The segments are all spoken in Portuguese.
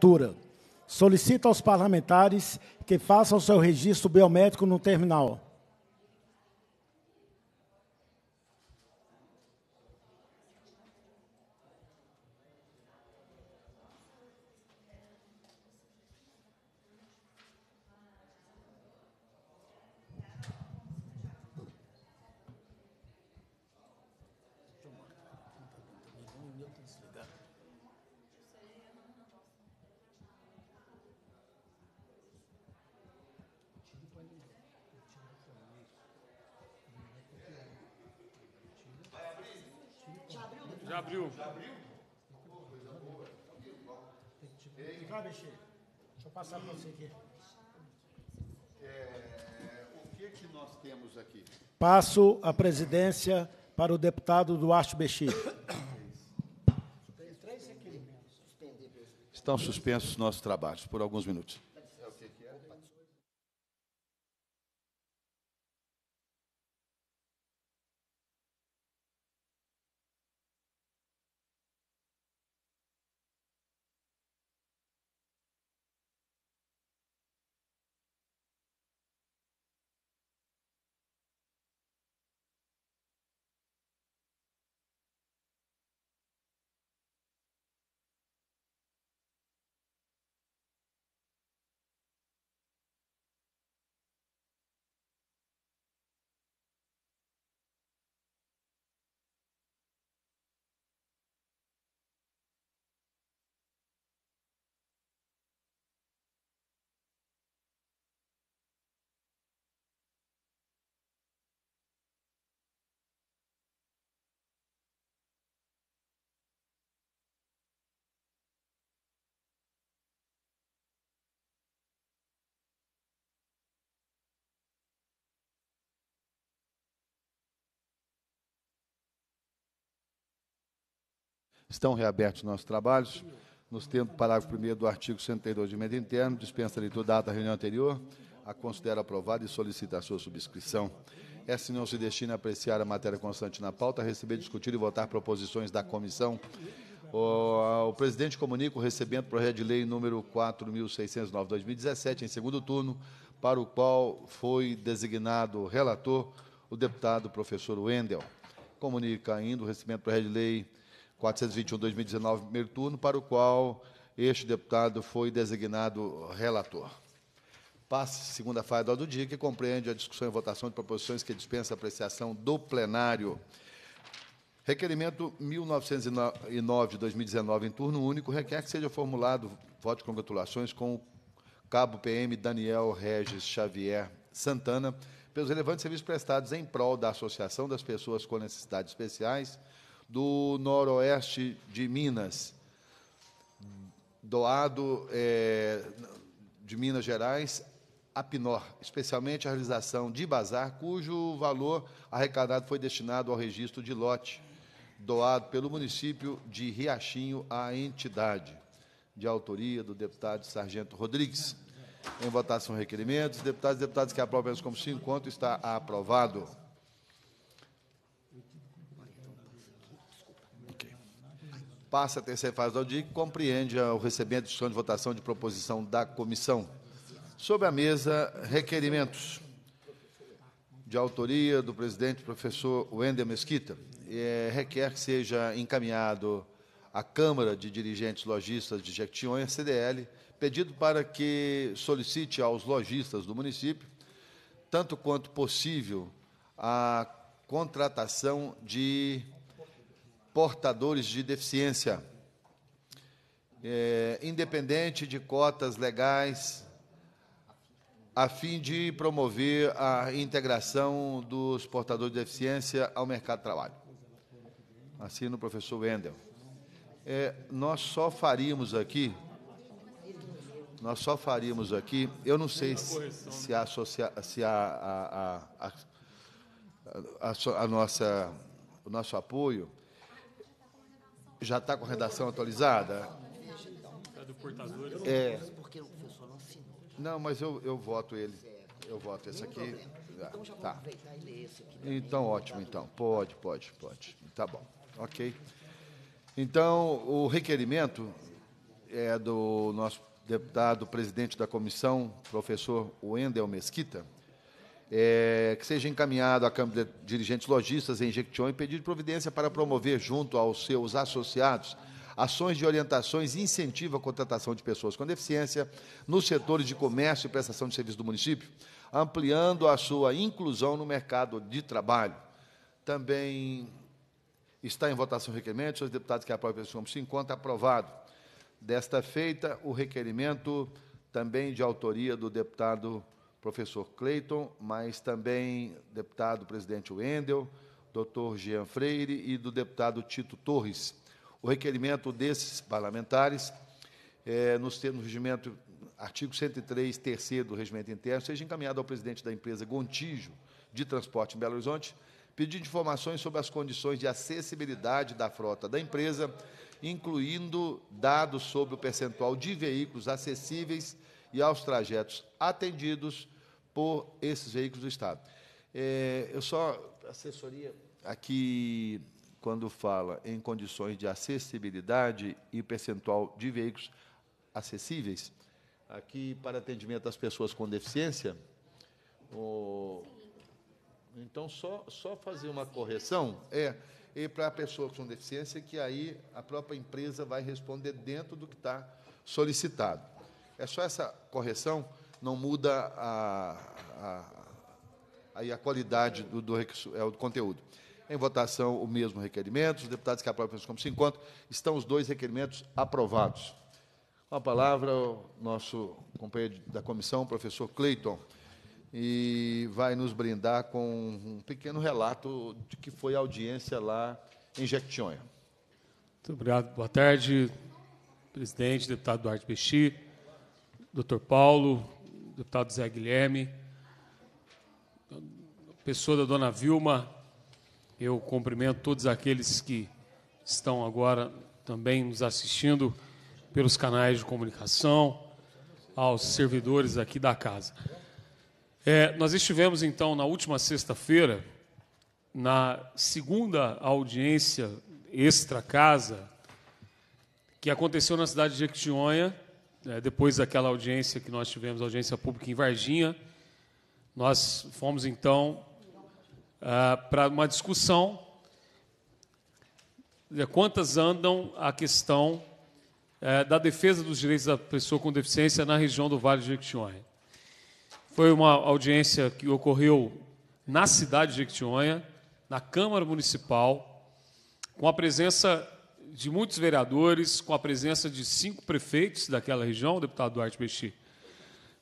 assinatura. Solicita aos parlamentares que façam seu registro biométrico no terminal. É, o que, que nós temos aqui? Passo a presidência para o deputado Duarte Bexir. Estão suspensos nossos trabalhos por alguns minutos. Estão reabertos nossos trabalhos. Nos termos do parágrafo 1 do artigo 102 do emenda interno, dispensa a leitura da da reunião anterior, a considera aprovada e solicita a sua subscrição. É, Essa não se destina a apreciar a matéria constante na pauta, receber, discutir e votar proposições da comissão. O, o presidente comunica o recebimento do projeto de lei número 4.609-2017, em segundo turno, para o qual foi designado relator o deputado professor Wendel. Comunica ainda o recebimento do projeto de lei 421-2019, primeiro turno, para o qual este deputado foi designado relator. Passa segunda fase do dia, que compreende a discussão e votação de proposições que dispensa apreciação do plenário. Requerimento 1909 de 2019, em turno único, requer que seja formulado voto de congratulações com o cabo PM Daniel Regis Xavier Santana pelos relevantes serviços prestados em prol da Associação das Pessoas com Necessidades Especiais, do noroeste de Minas, doado é, de Minas Gerais a Pinor, especialmente a realização de bazar, cujo valor arrecadado foi destinado ao registro de lote, doado pelo município de Riachinho à entidade, de autoria do deputado Sargento Rodrigues. Em votação, requerimentos. Deputados e deputadas que aprovem como se enquanto está aprovado. passa a terceira fase do audit, compreende o recebimento de de votação de proposição da comissão. Sobre a mesa, requerimentos de autoria do presidente professor Wender Mesquita. É, requer que seja encaminhado à Câmara de Dirigentes Lojistas de Jequitinhonha, CDL, pedido para que solicite aos lojistas do município, tanto quanto possível, a contratação de portadores de deficiência. É, independente de cotas legais, a fim de promover a integração dos portadores de deficiência ao mercado de trabalho. Assino, o professor Wendel. É, nós só faríamos aqui, nós só faríamos aqui, eu não sei se, se, a, se a, a, a, a, a nossa, o nosso apoio já está com a redação atualizada? É. é. Porque o professor não assinou. Não, mas eu, eu voto ele. Eu voto esse aqui. Então já vou tá. aproveitar e ler esse aqui. Então, ótimo, então. Pode, pode, pode. Tá bom. Ok. Então, o requerimento é do nosso deputado, presidente da comissão, professor Wendel Mesquita é, que seja encaminhado à Câmara de Dirigentes Lojistas em Jequitinhonha e pedido de providência para promover, junto aos seus associados, ações de orientações e incentivo à contratação de pessoas com deficiência nos setores de comércio e prestação de serviço do município, ampliando a sua inclusão no mercado de trabalho. Também está em votação o requerimento, Senhores deputados que aprovam esse como se encontra aprovado. Desta feita, o requerimento também de autoria do deputado professor Cleiton, mas também deputado presidente Wendel, doutor Jean Freire e do deputado Tito Torres. O requerimento desses parlamentares, é, nos termos do regimento, artigo 103, terceiro do regimento interno, seja encaminhado ao presidente da empresa Gontijo de Transporte em Belo Horizonte, pedindo informações sobre as condições de acessibilidade da frota da empresa, incluindo dados sobre o percentual de veículos acessíveis e aos trajetos atendidos por esses veículos do Estado. É, eu só, assessoria, aqui, quando fala em condições de acessibilidade e percentual de veículos acessíveis, aqui para atendimento às pessoas com deficiência, o, então, só, só fazer uma correção, é, e para a pessoa com deficiência, que aí a própria empresa vai responder dentro do que está solicitado. É só essa correção, não muda a, a, a, a qualidade do, do, do, é, conteúdo. Em votação, o mesmo requerimento. Os deputados que aprovam como se encontram, estão os dois requerimentos aprovados. Com a palavra, o nosso companheiro da comissão, o professor Cleiton, e vai nos brindar com um pequeno relato de que foi a audiência lá em Jequitinhonha. Muito obrigado. Boa tarde, presidente, deputado Duarte Peixi, Dr. Paulo, deputado Zé Guilherme, pessoa da dona Vilma, eu cumprimento todos aqueles que estão agora também nos assistindo pelos canais de comunicação, aos servidores aqui da casa. É, nós estivemos, então, na última sexta-feira, na segunda audiência extra-casa, que aconteceu na cidade de Jequitinhonha, é, depois daquela audiência que nós tivemos, audiência pública em Varginha, nós fomos então é, para uma discussão de quantas andam a questão é, da defesa dos direitos da pessoa com deficiência na região do Vale do Jequitinhonha. Foi uma audiência que ocorreu na cidade de Jequitinhonha, na Câmara Municipal, com a presença de muitos vereadores, com a presença de cinco prefeitos daquela região, deputado Duarte Bexi.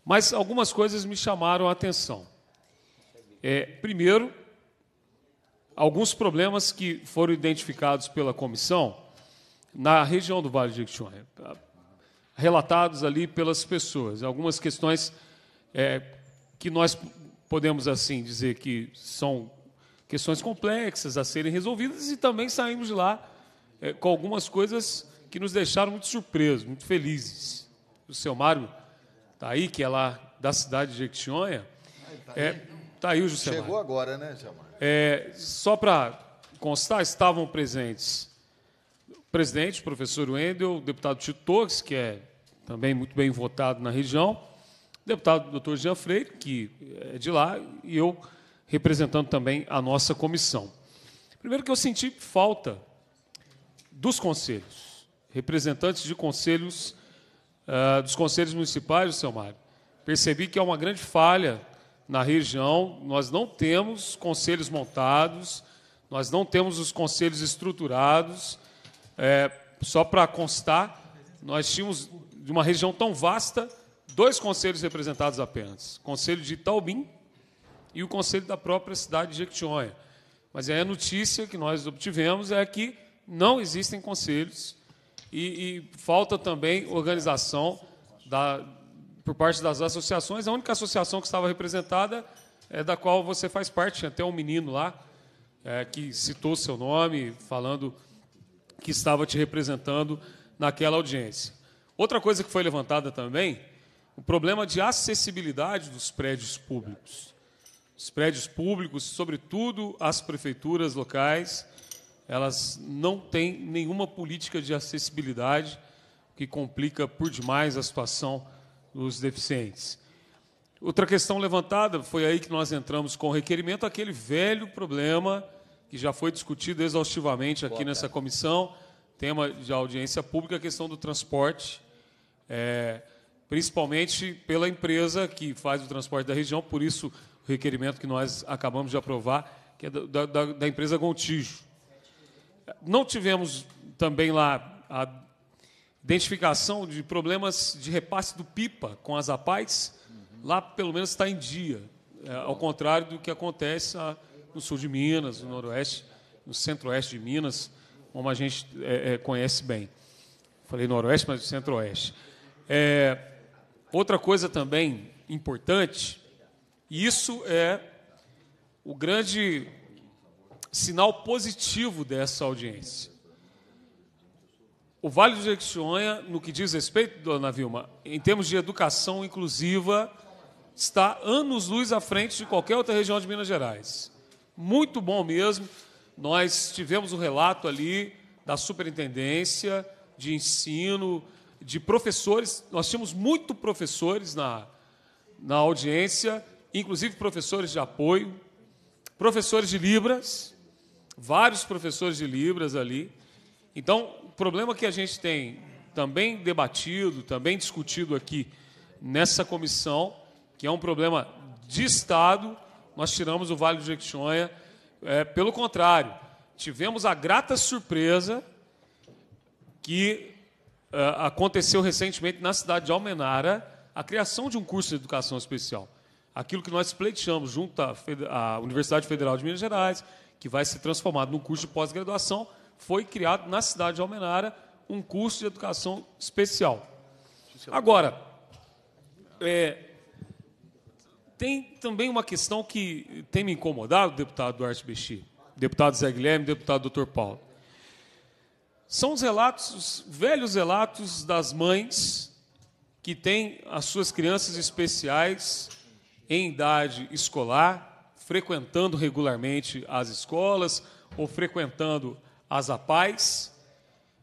Mas algumas coisas me chamaram a atenção. É, primeiro, alguns problemas que foram identificados pela comissão na região do Vale de Jequitinhonha, relatados ali pelas pessoas. Algumas questões é, que nós podemos assim dizer que são questões complexas a serem resolvidas e também saímos de lá é, com algumas coisas que nos deixaram muito surpresos, muito felizes. O seu Mário está aí, que é lá da cidade de Jequitinhonha. Ah, está é, aí. É, tá aí o José Chegou Mário. agora, né, Mário? É, só para constar, estavam presentes o presidente, o professor Wendel, o deputado Tito Torres, que é também muito bem votado na região, o deputado doutor Jean Freire, que é de lá, e eu representando também a nossa comissão. Primeiro que eu senti falta dos conselhos, representantes de conselhos, uh, dos conselhos municipais, seu Mário. Percebi que há é uma grande falha na região, nós não temos conselhos montados, nós não temos os conselhos estruturados. É, só para constar, nós tínhamos, de uma região tão vasta, dois conselhos representados apenas: o Conselho de Itaubim e o Conselho da própria cidade de Jequitinhonha. Mas aí a notícia que nós obtivemos é que não existem conselhos e, e falta também organização da, por parte das associações. A única associação que estava representada é da qual você faz parte, tinha até um menino lá é, que citou seu nome, falando que estava te representando naquela audiência. Outra coisa que foi levantada também, o problema de acessibilidade dos prédios públicos. Os prédios públicos, sobretudo as prefeituras locais, elas não têm nenhuma política de acessibilidade, que complica por demais a situação dos deficientes. Outra questão levantada foi aí que nós entramos com o requerimento, aquele velho problema que já foi discutido exaustivamente aqui Boa, nessa comissão, tema de audiência pública, a questão do transporte, é, principalmente pela empresa que faz o transporte da região, por isso o requerimento que nós acabamos de aprovar, que é da, da, da empresa Gontijo. Não tivemos também lá a identificação de problemas de repasse do PIPA com as APAES. Uhum. Lá, pelo menos, está em dia, é, ao contrário do que acontece a, no sul de Minas, no noroeste, no centro-oeste de Minas, como a gente é, é, conhece bem. Falei noroeste, mas centro-oeste. É, outra coisa também importante, isso é o grande sinal positivo dessa audiência. O Vale do Jequitinhonha, no que diz respeito, dona Vilma, em termos de educação inclusiva, está anos-luz à frente de qualquer outra região de Minas Gerais. Muito bom mesmo. Nós tivemos o um relato ali da superintendência de ensino, de professores. Nós tínhamos muito professores na, na audiência, inclusive professores de apoio, professores de Libras, vários professores de Libras ali. Então, o problema que a gente tem também debatido, também discutido aqui nessa comissão, que é um problema de Estado, nós tiramos o Vale do Jequitinhonha. É, pelo contrário, tivemos a grata surpresa que é, aconteceu recentemente na cidade de Almenara a criação de um curso de educação especial. Aquilo que nós pleiteamos junto à Universidade Federal de Minas Gerais, que vai ser transformado num curso de pós-graduação, foi criado na cidade de Almenara um curso de educação especial. Agora, é, tem também uma questão que tem me incomodado, deputado Duarte Bexi, deputado Zé Guilherme, deputado doutor Paulo. São os relatos, os velhos relatos das mães que têm as suas crianças especiais em idade escolar frequentando regularmente as escolas ou frequentando as APAES,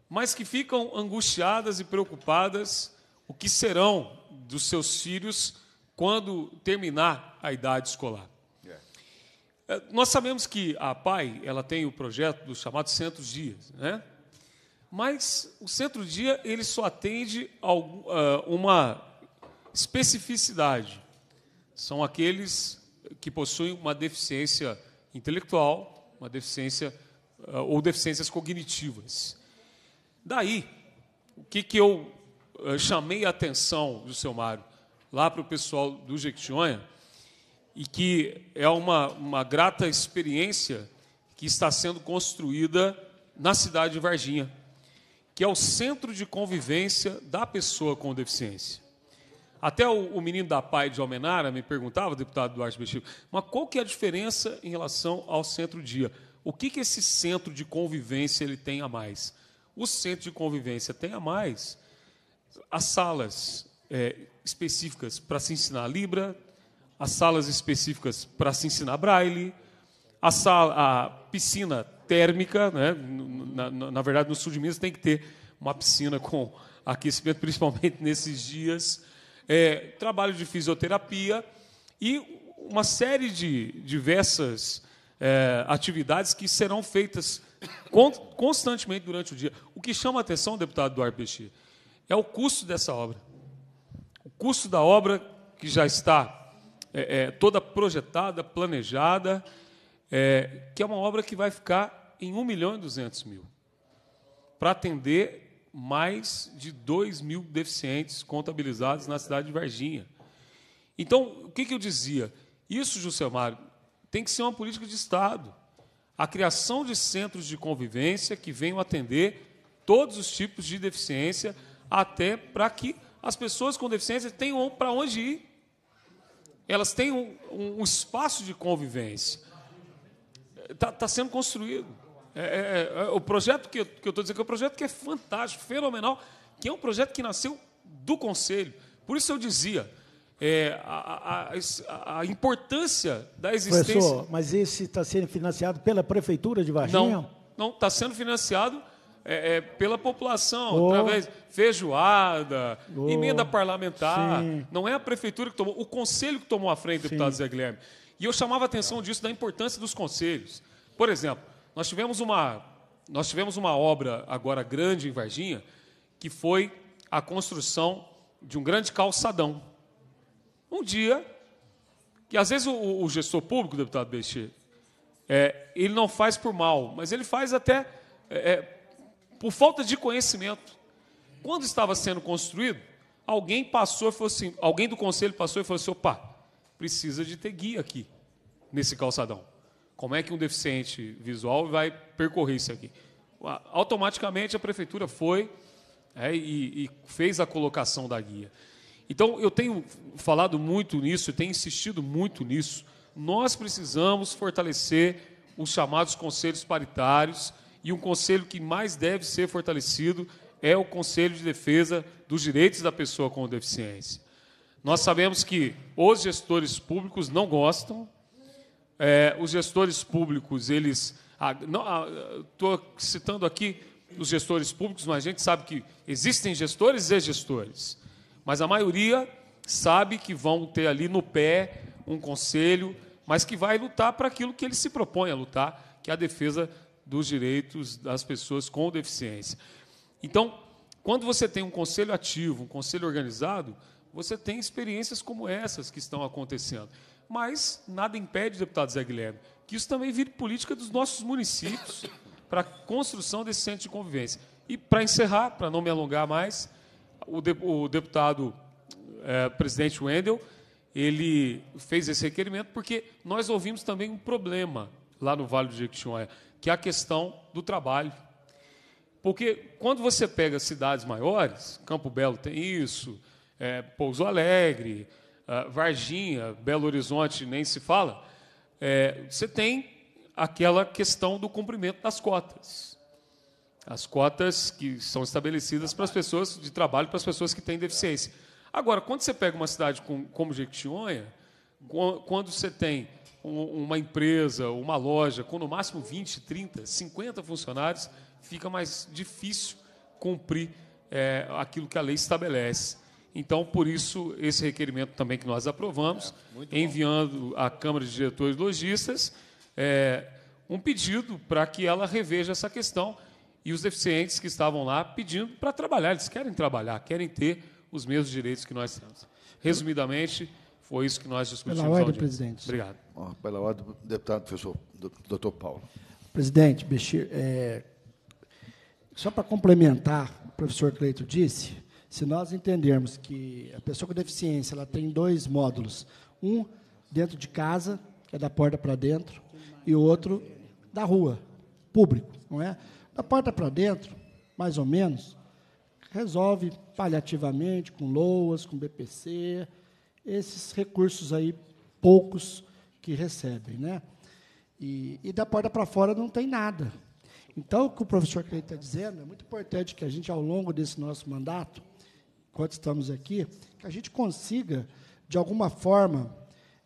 mas que ficam angustiadas e preocupadas o que serão dos seus filhos quando terminar a idade escolar. É. É, nós sabemos que a PAI ela tem o projeto dos chamados centros dias, né? Mas o centro dia ele só atende a é, uma especificidade. São aqueles que possuem uma deficiência intelectual, uma deficiência eh, ou deficiências cognitivas. Daí, o que, que eu eh, chamei a atenção do seu Mário lá para o pessoal do Jequitinhonha e que é uma, uma grata experiência que está sendo construída na cidade de Varginha, que é o centro de convivência da pessoa com deficiência. Até o, o menino da PAI de Almenara me perguntava, deputado Duarte Bexiga, mas qual que é a diferença em relação ao centro-dia? O que, que esse centro de convivência ele tem a mais? O centro de convivência tem a mais as salas é, específicas para se ensinar Libra, as salas específicas para se ensinar Braille, a, sala, a piscina térmica, né? na, na, na verdade, no sul de Minas tem que ter uma piscina com aquecimento, principalmente nesses dias é, trabalho de fisioterapia e uma série de diversas é, atividades que serão feitas constantemente durante o dia. O que chama a atenção, deputado Duarte Peixi, é o custo dessa obra. O custo da obra que já está é, é, toda projetada, planejada, é, que é uma obra que vai ficar em 1 milhão e 200 mil, para atender mais de 2 mil deficientes contabilizados na cidade de Varginha. Então, o que, que eu dizia? Isso, Juscelmar, tem que ser uma política de Estado. A criação de centros de convivência que venham atender todos os tipos de deficiência, até para que as pessoas com deficiência tenham para onde ir. Elas têm um, um espaço de convivência. Está tá sendo construído. É, é, é, é, o projeto que eu estou dizendo que é um projeto que é fantástico, fenomenal, que é um projeto que nasceu do Conselho. Por isso eu dizia é, a, a, a, importância da existência. Professor, mas esse está sendo financiado pela Prefeitura de Varginha? Não, não está sendo financiado é, pela população, oh. através feijoada, oh. emenda parlamentar. Sim. Não é a Prefeitura que tomou, o Conselho que tomou a frente, Sim. deputado Zé Guilherme. E eu chamava a atenção disso, da importância dos conselhos. Por exemplo, nós tivemos uma, nós tivemos uma obra agora grande em Varginha, que foi a construção de um grande calçadão. Um dia, que às vezes o, o gestor público, deputado Beixeira, é, ele não faz por mal, mas ele faz até é, é, por falta de conhecimento. Quando estava sendo construído, alguém passou e falou assim, alguém do conselho passou e falou assim, opa, precisa de ter guia aqui, nesse calçadão. Como é que um deficiente visual vai percorrer isso aqui? Automaticamente a prefeitura foi é, e, e fez a colocação da guia. Então, eu tenho falado muito nisso, tenho insistido muito nisso. Nós precisamos fortalecer os chamados conselhos paritários e um conselho que mais deve ser fortalecido é o Conselho de Defesa dos Direitos da Pessoa com Deficiência. Nós sabemos que os gestores públicos não gostam, é, os gestores públicos, eles. Estou ah, ah, citando aqui os gestores públicos, mas a gente sabe que existem gestores e gestores. Mas a maioria sabe que vão ter ali no pé um conselho, mas que vai lutar para aquilo que ele se propõe a lutar, que é a defesa dos direitos das pessoas com deficiência. Então, quando você tem um conselho ativo, um conselho organizado, você tem experiências como essas que estão acontecendo. Mas nada impede, deputado Zé Guilherme, que isso também vire política dos nossos municípios para a construção desse centro de convivência. E, para encerrar, para não me alongar mais, o, de, o deputado é, presidente Wendel ele fez esse requerimento porque nós ouvimos também um problema lá no Vale do Jequitinhonha, que é a questão do trabalho. Porque quando você pega cidades maiores, Campo Belo tem isso, é, Pouso Alegre, ah, Varginha, Belo Horizonte, nem se fala, é, você tem aquela questão do cumprimento das cotas. As cotas que são estabelecidas para as pessoas de trabalho, para as pessoas que têm deficiência. Agora, quando você pega uma cidade como, como Jequitinhonha, quando você tem uma empresa, uma loja, com no máximo 20, 30, 50 funcionários, fica mais difícil cumprir é, aquilo que a lei estabelece. Então, por isso, esse requerimento também que nós aprovamos, é, enviando bom. à Câmara de Diretores Logistas é, um pedido para que ela reveja essa questão e os deficientes que estavam lá pedindo para trabalhar. Eles querem trabalhar, querem ter os mesmos direitos que nós temos. Resumidamente, foi isso que nós discutimos. Pela ordem, presidente. Obrigado. Oh, pela ordem, deputado professor doutor Paulo. Presidente, Bechir, é, só para complementar, o professor Cleito disse, se nós entendermos que a pessoa com deficiência ela tem dois módulos, um dentro de casa, que é da porta para dentro, e o outro da rua, público, não é? Da porta para dentro, mais ou menos, resolve paliativamente com LOAS, com BPC, esses recursos aí poucos que recebem, né? E, e da porta para fora não tem nada. Então, o que o professor Cleiton está dizendo é muito importante que a gente, ao longo desse nosso mandato, enquanto estamos aqui, que a gente consiga, de alguma forma,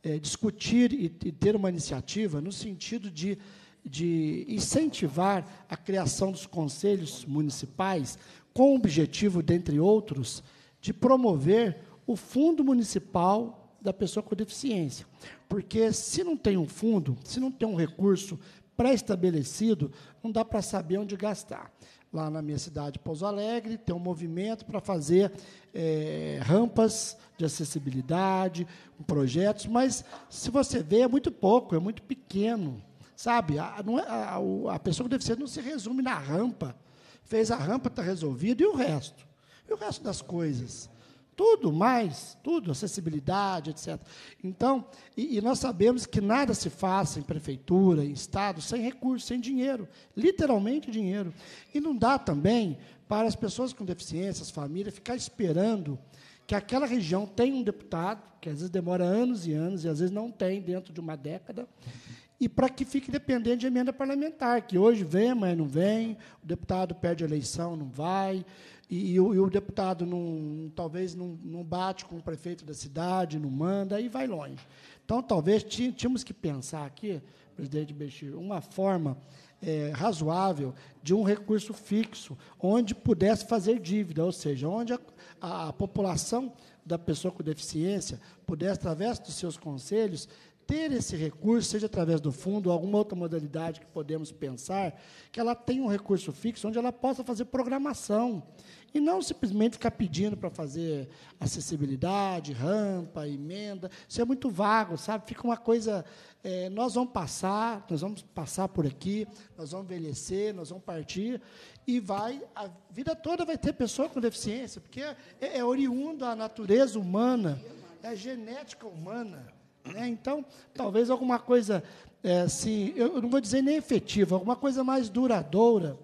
é, discutir e, e, ter uma iniciativa no sentido de, de incentivar a criação dos conselhos municipais, com o objetivo, dentre outros, de promover o fundo municipal da pessoa com deficiência. Porque se não tem um fundo, se não tem um recurso pré-estabelecido, não dá para saber onde gastar lá na minha cidade, Pouso Alegre, tem um movimento para fazer é, rampas de acessibilidade, projetos, mas se você vê, é muito pouco, é muito pequeno. Sabe, a, não é, a, a pessoa com deficiência não se resume na rampa. Fez a rampa, está resolvido, e o resto? E o resto das coisas? tudo mais, tudo, acessibilidade, etc. Então, e, e, nós sabemos que nada se faça em prefeitura, em estado, sem recurso, sem dinheiro, literalmente dinheiro. E não dá também para as pessoas com deficiência, as famílias, ficar esperando que aquela região tenha um deputado, que às vezes demora anos e anos, e às vezes não tem dentro de uma década, e para que fique dependente de emenda parlamentar, que hoje vem, amanhã não vem, o deputado perde a eleição, não vai, e, e, o, e o, deputado não, talvez não, não bate com o prefeito da cidade, não manda, aí vai longe. Então, talvez tínhamos que pensar aqui, presidente Bechir, uma forma é, razoável de um recurso fixo, onde pudesse fazer dívida, ou seja, onde a, a, a população da pessoa com deficiência pudesse, através dos seus conselhos, ter esse recurso, seja através do fundo ou alguma outra modalidade que podemos pensar, que ela tenha um recurso fixo onde ela possa fazer programação. E não simplesmente ficar pedindo para fazer acessibilidade, rampa, emenda. Isso é muito vago, sabe? Fica uma coisa. É, nós vamos passar, nós vamos passar por aqui, nós vamos envelhecer, nós vamos partir. E vai. A vida toda vai ter pessoa com deficiência, porque é, é oriundo da natureza humana, é a genética humana. Né? Então, talvez alguma coisa, é, assim, eu não vou dizer nem efetiva, alguma coisa mais duradoura,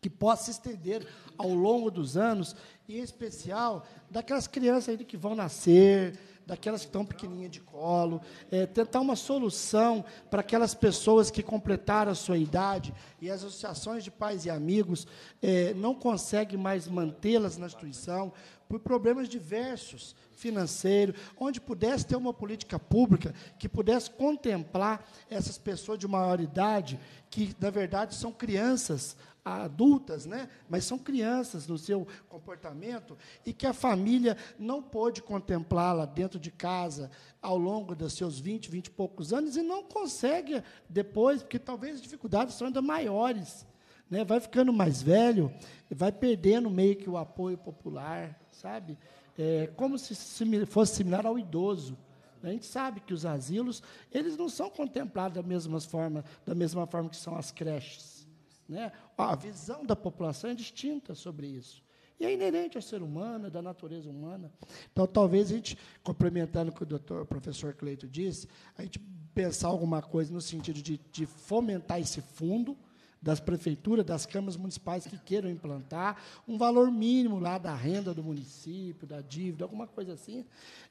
que possa se estender ao longo dos anos, e em especial daquelas crianças ainda que vão nascer, daquelas que estão pequenininhas de colo, é, tentar uma solução para aquelas pessoas que completaram a sua idade e as associações de pais e amigos é, não conseguem mais mantê-las na instituição, por problemas diversos, financeiros, onde pudesse ter uma política pública que pudesse contemplar essas pessoas de maior idade, que na verdade são crianças adultas, né? mas são crianças no seu comportamento, e que a família não pôde contemplá-la dentro de casa ao longo dos seus 20, 20 e poucos anos, e não consegue depois, porque talvez as dificuldades são ainda maiores. Né? Vai ficando mais velho, vai perdendo meio que o apoio popular sabe? É, como se fosse similar ao idoso. A gente sabe que os asilos, eles não são contemplados da mesma forma, da mesma forma que são as creches. Né? A visão da população é distinta sobre isso. E é inerente ao ser humano, da natureza humana. Então, talvez a gente, complementando o que o doutor, o professor Cleito disse, a gente pensar alguma coisa no sentido de, de fomentar esse fundo, das prefeituras, das câmaras municipais que queiram implantar, um valor mínimo lá da renda do município, da dívida, alguma coisa assim,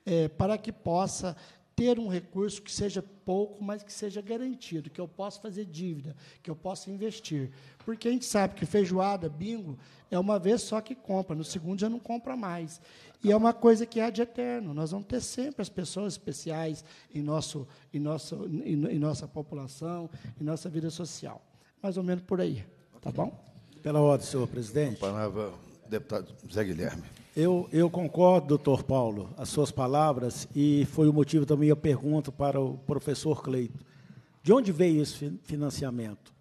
é, para que possa ter um recurso que seja pouco, mas que seja garantido, que eu possa fazer dívida, que eu possa investir. Porque a gente sabe que feijoada, bingo, é uma vez só que compra, no segundo já não compra mais. E é uma coisa que há de eterno. Nós vamos ter sempre as pessoas especiais em, nosso, em, nosso, em, em nossa população, em nossa vida social mais ou menos por aí. Tá bom? Pela ordem, senhor presidente. Comparava deputado Zé Guilherme. Eu, eu concordo, doutor Paulo, as suas palavras, e foi o motivo da minha pergunta para o professor Cleito. De onde veio esse financiamento?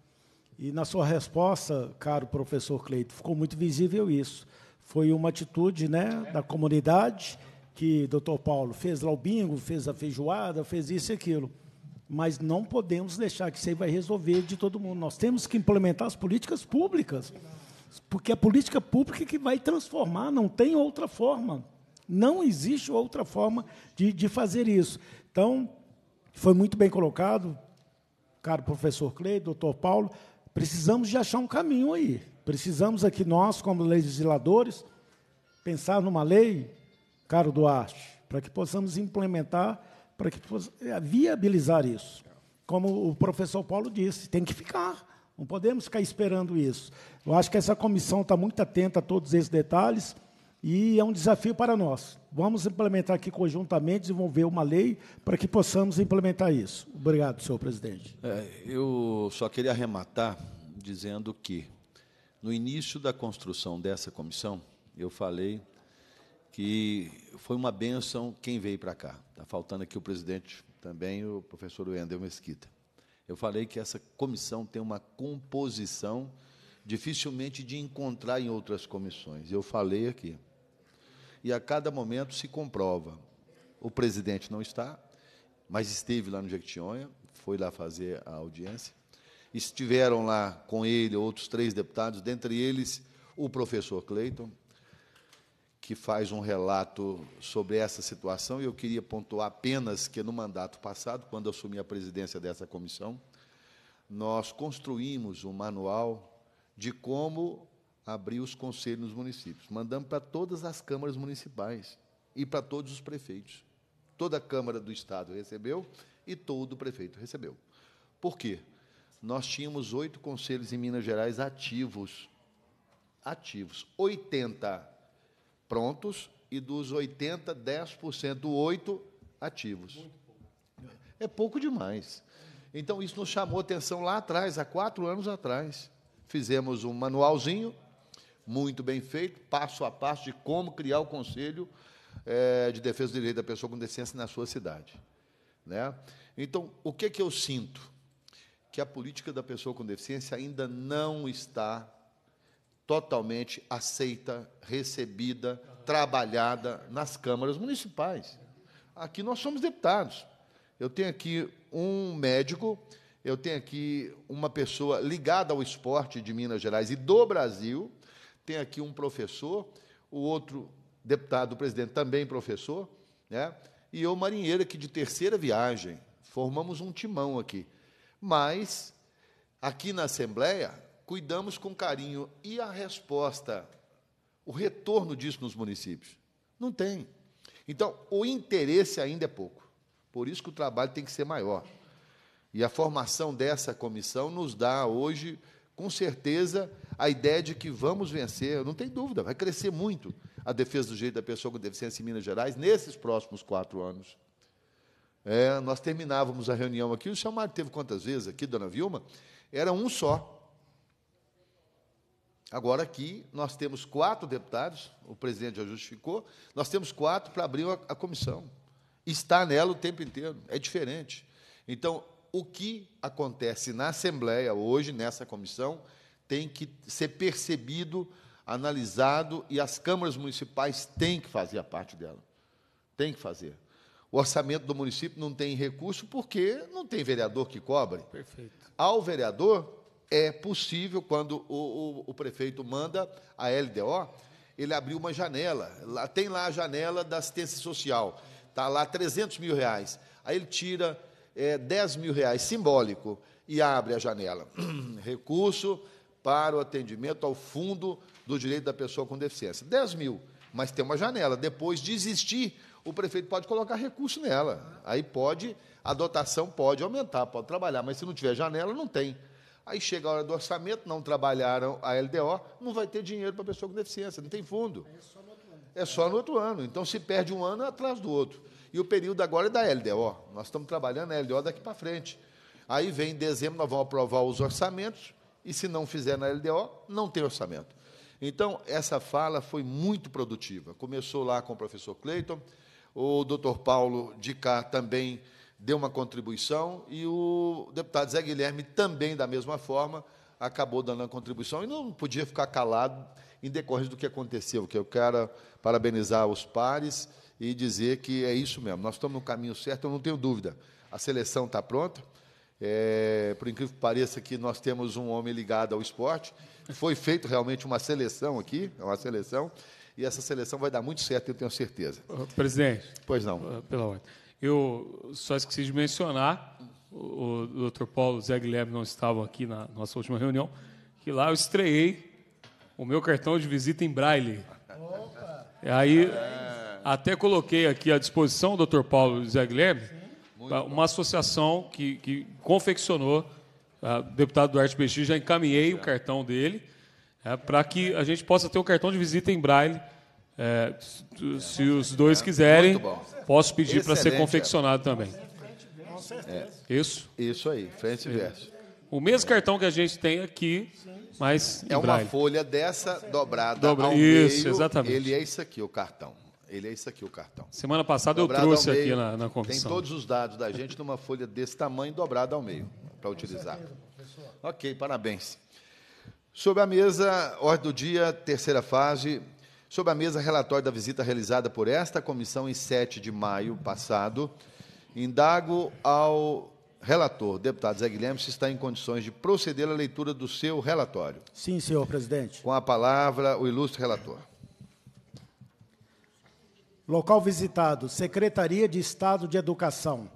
E na sua resposta, caro professor Cleito, ficou muito visível isso. Foi uma atitude né, da comunidade que doutor Paulo fez lá o bingo, fez a feijoada, fez isso e aquilo mas não podemos deixar que isso aí vai resolver de todo mundo. Nós temos que implementar as políticas públicas, porque é a política pública é que vai transformar, não tem outra forma. Não existe outra forma de, de fazer isso. Então, foi muito bem colocado, caro professor Clay, doutor Paulo, precisamos de achar um caminho aí. Precisamos aqui nós, como legisladores, pensar numa lei, caro Duarte, para que possamos implementar para que fosse viabilizar isso. Como o professor Paulo disse, tem que ficar. Não podemos ficar esperando isso. Eu acho que essa comissão está muito atenta a todos esses detalhes e é um desafio para nós. Vamos implementar aqui conjuntamente, desenvolver uma lei para que possamos implementar isso. Obrigado, senhor presidente. É, eu só queria arrematar dizendo que, no início da construção dessa comissão, eu falei que foi uma benção quem veio para cá. Está faltando aqui o presidente também, o professor Wendel Mesquita. Eu falei que essa comissão tem uma composição dificilmente de encontrar em outras comissões. Eu falei aqui. E a cada momento se comprova. O presidente não está, mas esteve lá no Jequitinhonha, foi lá fazer a audiência. Estiveram lá com ele outros três deputados, dentre eles o professor Cleiton, que faz um relato sobre essa situação, e eu queria pontuar apenas que no mandato passado, quando assumi a presidência dessa comissão, nós construímos um manual de como abrir os conselhos nos municípios. Mandamos para todas as câmaras municipais e para todos os prefeitos. Toda a Câmara do Estado recebeu e todo o prefeito recebeu. Por quê? Nós tínhamos oito conselhos em Minas Gerais ativos. Ativos. 80 prontos e dos 80, 10%, 8 ativos. É pouco demais. Então, isso nos chamou atenção lá atrás, há quatro anos atrás. Fizemos um manualzinho, muito bem feito, passo a passo, de como criar o Conselho é, de Defesa do Direito da Pessoa com Deficiência na sua cidade. Né? Então, o que, é que eu sinto? Que a política da pessoa com deficiência ainda não está totalmente aceita, recebida, trabalhada nas câmaras municipais. Aqui nós somos deputados. Eu tenho aqui um médico, eu tenho aqui uma pessoa ligada ao esporte de Minas Gerais e do Brasil, tenho aqui um professor, o outro deputado, o presidente, também professor, né? e eu, marinheiro, aqui de terceira viagem. Formamos um timão aqui. Mas, aqui na Assembleia, cuidamos com carinho. E a resposta, o retorno disso nos municípios? Não tem. Então, o interesse ainda é pouco. Por isso que o trabalho tem que ser maior. E a formação dessa comissão nos dá hoje, com certeza, a ideia de que vamos vencer, não tem dúvida, vai crescer muito a defesa do direito da pessoa com deficiência em Minas Gerais nesses próximos quatro anos. É, nós terminávamos a reunião aqui, o senhor Mário teve quantas vezes aqui, dona Vilma? Era um só. Agora aqui nós temos quatro deputados, o presidente já justificou, nós temos quatro para abrir a, comissão. Está nela o tempo inteiro, é diferente. Então, o que acontece na Assembleia hoje, nessa comissão, tem que ser percebido, analisado e as câmaras municipais têm que fazer a parte dela. Tem que fazer. O orçamento do município não tem recurso porque não tem vereador que cobre. Perfeito. Ao vereador, é possível, quando o, o, o prefeito manda a LDO, ele abriu uma janela. Lá, tem lá a janela da assistência social. Está lá 300 mil reais. Aí ele tira é, 10 mil reais simbólico e abre a janela. Recurso para o atendimento ao fundo do direito da pessoa com deficiência. 10 mil, mas tem uma janela. Depois de existir, o prefeito pode colocar recurso nela. Aí pode, a dotação pode aumentar, pode trabalhar, mas se não tiver janela, não tem. Aí chega a hora do orçamento, não trabalharam a LDO, não vai ter dinheiro para a pessoa com deficiência, não tem fundo. É só no outro ano. É só no outro ano. Então, se perde um ano, é atrás do outro. E o período agora é da LDO. Nós estamos trabalhando a LDO daqui para frente. Aí vem em dezembro, nós vamos aprovar os orçamentos, e se não fizer na LDO, não tem orçamento. Então, essa fala foi muito produtiva. Começou lá com o professor Cleiton, o doutor Paulo de cá também deu uma contribuição e o deputado Zé Guilherme também, da mesma forma, acabou dando a contribuição e não podia ficar calado em decorrência do que aconteceu, que eu quero parabenizar os pares e dizer que é isso mesmo, nós estamos no caminho certo, eu não tenho dúvida. A seleção está pronta, é, por incrível que pareça que nós temos um homem ligado ao esporte, foi feito realmente uma seleção aqui, é uma seleção, e essa seleção vai dar muito certo, eu tenho certeza. Presidente. Pois não. Pela ordem. Eu só esqueci de mencionar, o, o Dr. Paulo e Zé Guilherme não estavam aqui na nossa última reunião, que lá eu estreiei o meu cartão de visita em braille. Opa! E aí, até coloquei aqui à disposição, Dr. Paulo e Zé Guilherme, uma associação que, que confeccionou, o ah, deputado Duarte Bexi, já encaminhei o cartão dele, é, para que a gente possa ter um cartão de visita em braille é, se os dois quiserem, posso pedir para ser confeccionado também. É. Isso? Isso aí, frente e verso. O mesmo cartão que a gente tem aqui, mas. É uma folha dessa dobrada Dobra, ao isso, meio. Exatamente. Ele é isso aqui, o cartão. Ele é isso aqui, o cartão. Semana passada dobrado eu trouxe meio, aqui na, na convenção. Tem todos os dados da gente numa folha desse tamanho dobrada ao meio para utilizar. Certeza, ok, parabéns. Sobre a mesa, ordem do dia, terceira fase, Sob a mesa, relatório da visita realizada por esta comissão em 7 de maio passado, indago ao relator, deputado Zé Guilherme, se está em condições de proceder à leitura do seu relatório. Sim, senhor presidente. Com a palavra, o ilustre relator. Local visitado: Secretaria de Estado de Educação.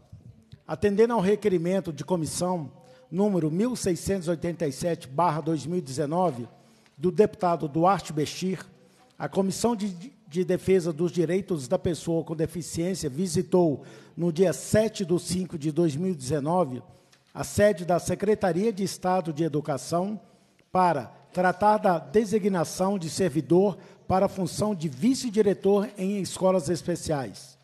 Atendendo ao requerimento de comissão número 1687/2019 do deputado Duarte Bestir. A Comissão de, de, Defesa dos Direitos da Pessoa com Deficiência visitou, no dia 7 de 5 de 2019, a sede da Secretaria de Estado de Educação para tratar da designação de servidor para a função de vice-diretor em escolas especiais.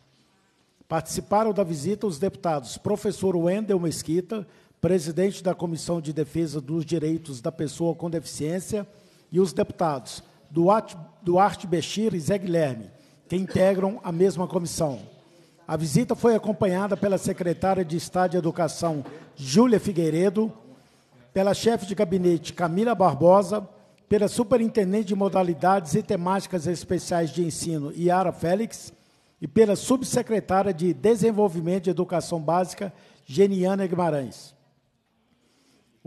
Participaram da visita os deputados professor Wendel Mesquita, presidente da Comissão de Defesa dos Direitos da Pessoa com Deficiência, e os deputados Duarte, Duarte Bechir e Zé Guilherme, que integram a mesma comissão. A visita foi acompanhada pela secretária de Estado de Educação, Júlia Figueiredo, pela chefe de gabinete, Camila Barbosa, pela superintendente de modalidades e temáticas especiais de ensino, Yara Félix, e pela subsecretária de Desenvolvimento e Educação Básica, Geniana Guimarães.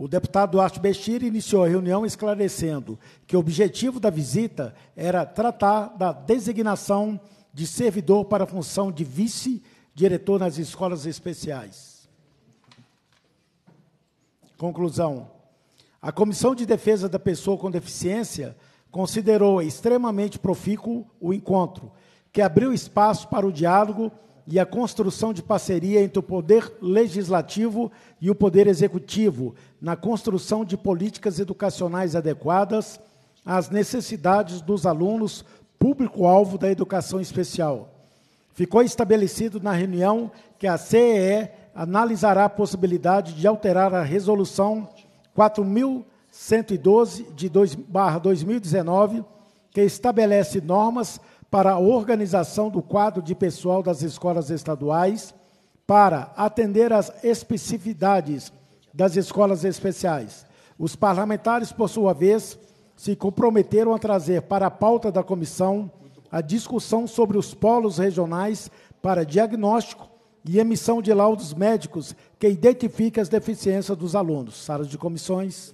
O deputado Duarte Bestira iniciou a reunião esclarecendo que o objetivo da visita era tratar da designação de servidor para a função de vice-diretor nas escolas especiais. Conclusão. A Comissão de Defesa da Pessoa com Deficiência considerou extremamente profícuo o encontro, que abriu espaço para o diálogo e a construção de parceria entre o poder legislativo e o poder executivo na construção de políticas educacionais adequadas às necessidades dos alunos, público-alvo da educação especial. Ficou estabelecido na reunião que a CEE analisará a possibilidade de alterar a resolução 4112 de 2, 2019, que estabelece normas para a organização do quadro de pessoal das escolas estaduais para atender às especificidades das escolas especiais. Os parlamentares, por sua vez, se comprometeram a trazer para a pauta da comissão a discussão sobre os polos regionais para diagnóstico e emissão de laudos médicos que identifiquem as deficiências dos alunos. Salas de comissões.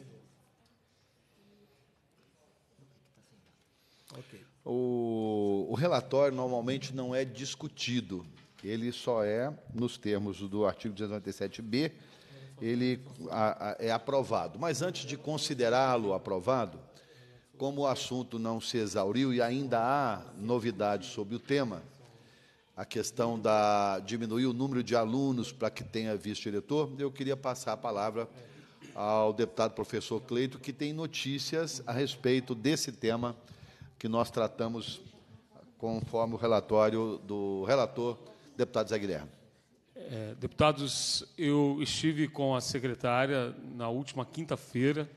o, o relatório normalmente não é discutido, ele só é, nos termos do artigo 297b, ele a, a, é aprovado. Mas antes de considerá-lo aprovado, como o assunto não se exauriu e ainda há novidades sobre o tema, a questão da diminuir o número de alunos para que tenha vice-diretor, eu queria passar a palavra ao deputado professor Cleito, que tem notícias a respeito desse tema que nós tratamos conforme o relatório do relator, deputado Zé Guilherme. É, deputados, eu estive com a secretária na última quinta-feira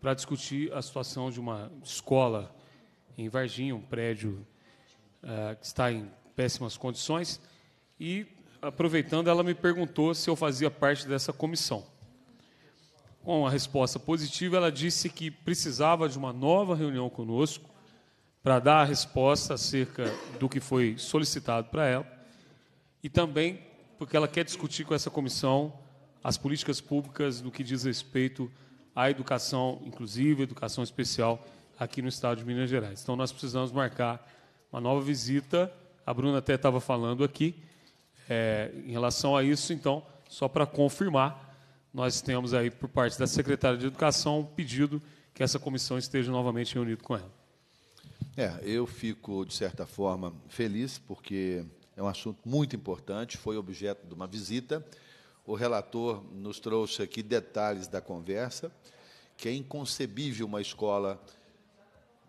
para discutir a situação de uma escola em Varginha, um prédio é, que está em péssimas condições, e aproveitando, ela me perguntou se eu fazia parte dessa comissão. Com a resposta positiva, ela disse que precisava de uma nova reunião conosco para dar a resposta acerca do que foi solicitado para ela e também porque ela quer discutir com essa comissão as políticas públicas no que diz respeito à educação, inclusive educação especial, aqui no estado de Minas Gerais. Então, nós precisamos marcar uma nova visita. A Bruna até estava falando aqui é, em relação a isso. Então, só para confirmar, nós temos aí, por parte da secretária de Educação, um pedido que essa comissão esteja novamente reunida com ela. É, eu fico, de certa forma, feliz, porque é um assunto muito importante, foi objeto de uma visita. O relator nos trouxe aqui detalhes da conversa, que é inconcebível uma escola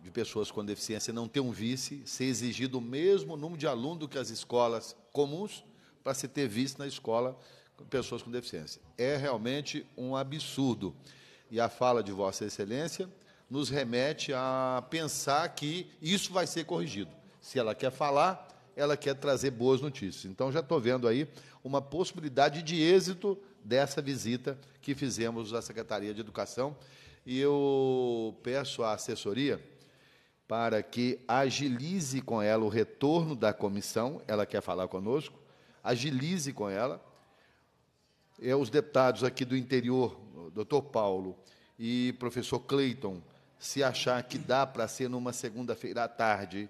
de pessoas com deficiência não ter um vice, ser exigido o mesmo número de alunos que as escolas comuns para se ter vice na escola com pessoas com deficiência. É realmente um absurdo. E a fala de Vossa Excelência nos remete a pensar que isso vai ser corrigido. Se ela quer falar, ela quer trazer boas notícias. Então, já estou vendo aí uma possibilidade de êxito dessa visita que fizemos à Secretaria de Educação. E eu peço à assessoria para que agilize com ela o retorno da comissão, ela quer falar conosco, agilize com ela. É, os deputados aqui do interior, doutor Paulo e professor Cleiton, se achar que dá para ser numa segunda-feira à tarde.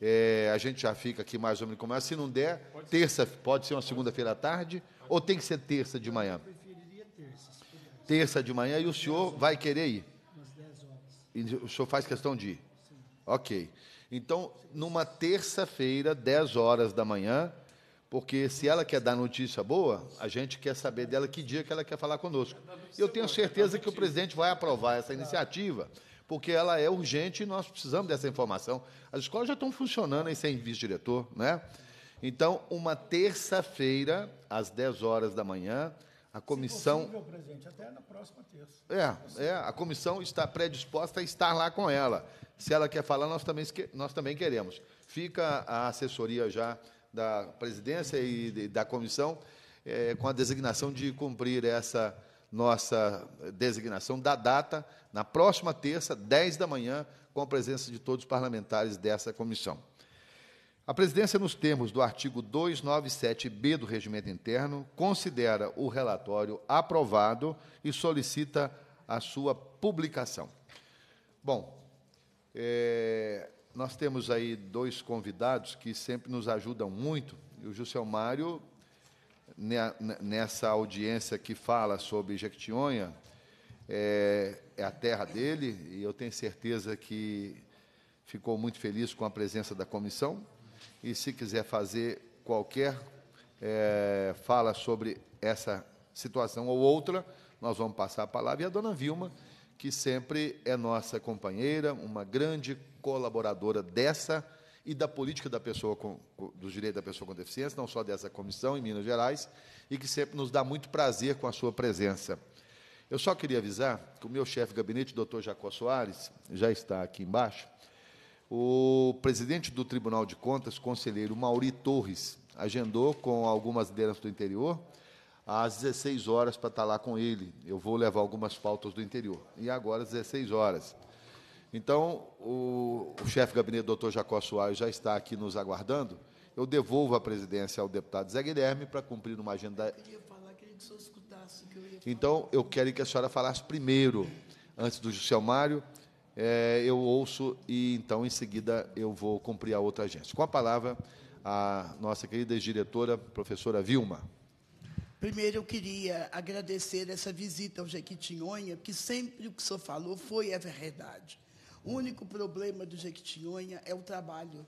É, a gente já fica aqui mais ou menos como é. Se não der, pode terça ser. pode ser uma segunda-feira à tarde pode. ou tem que ser terça de manhã? Eu preferiria terça. Terça de manhã e o senhor vai querer ir? Umas 10 horas. E o senhor faz questão de ir? Sim. Ok. Então, numa terça-feira, 10 horas da manhã, porque se ela quer dar notícia boa, a gente quer saber dela que dia que ela quer falar conosco. E eu tenho certeza que o presidente vai aprovar essa iniciativa porque ela é urgente e nós precisamos dessa informação. As escolas já estão funcionando aí sem vice-diretor, né? Então, uma terça-feira, às 10 horas da manhã, a comissão. possível, presidente, até na próxima terça. É, é, a comissão está predisposta a estar lá com ela. Se ela quer falar, nós também, nós também queremos. Fica a assessoria já da presidência e da comissão é, com a designação de cumprir essa nossa designação da data na próxima terça, 10 da manhã, com a presença de todos os parlamentares dessa comissão. A presidência, nos termos do artigo 297B do Regimento Interno, considera o relatório aprovado e solicita a sua publicação. Bom, é, nós temos aí dois convidados que sempre nos ajudam muito. O o Mário nessa audiência que fala sobre Jequitinhonha, é, é a terra dele, e eu tenho certeza que ficou muito feliz com a presença da comissão. E se quiser fazer qualquer é, fala sobre essa situação ou outra, nós vamos passar a palavra. E a dona Vilma, que sempre é nossa companheira, uma grande colaboradora dessa e da política da pessoa com, dos direitos da pessoa com deficiência, não só dessa comissão em Minas Gerais, e que sempre nos dá muito prazer com a sua presença. Eu só queria avisar que o meu chefe de gabinete, doutor Jacó Soares, já está aqui embaixo, o presidente do Tribunal de Contas, conselheiro Mauri Torres, agendou com algumas lideranças do interior às 16 horas para estar lá com ele. Eu vou levar algumas pautas do interior. E agora, às 16 horas. Então, o, o chefe de gabinete, doutor Jacó Soares, já está aqui nos aguardando. Eu devolvo a presidência ao deputado Zé Guilherme para cumprir uma agenda. Eu queria falar, queria que o senhor escutasse. Que eu ia falar. Então, eu quero que a senhora falasse primeiro, antes do José Mário. É, eu ouço e, então, em seguida, eu vou cumprir a outra agência. Com a palavra, a nossa querida ex-diretora, professora Vilma. Primeiro, eu queria agradecer essa visita ao Jequitinhonha, que sempre o que o senhor falou foi a verdade. O único problema do Jequitinhonha é o trabalho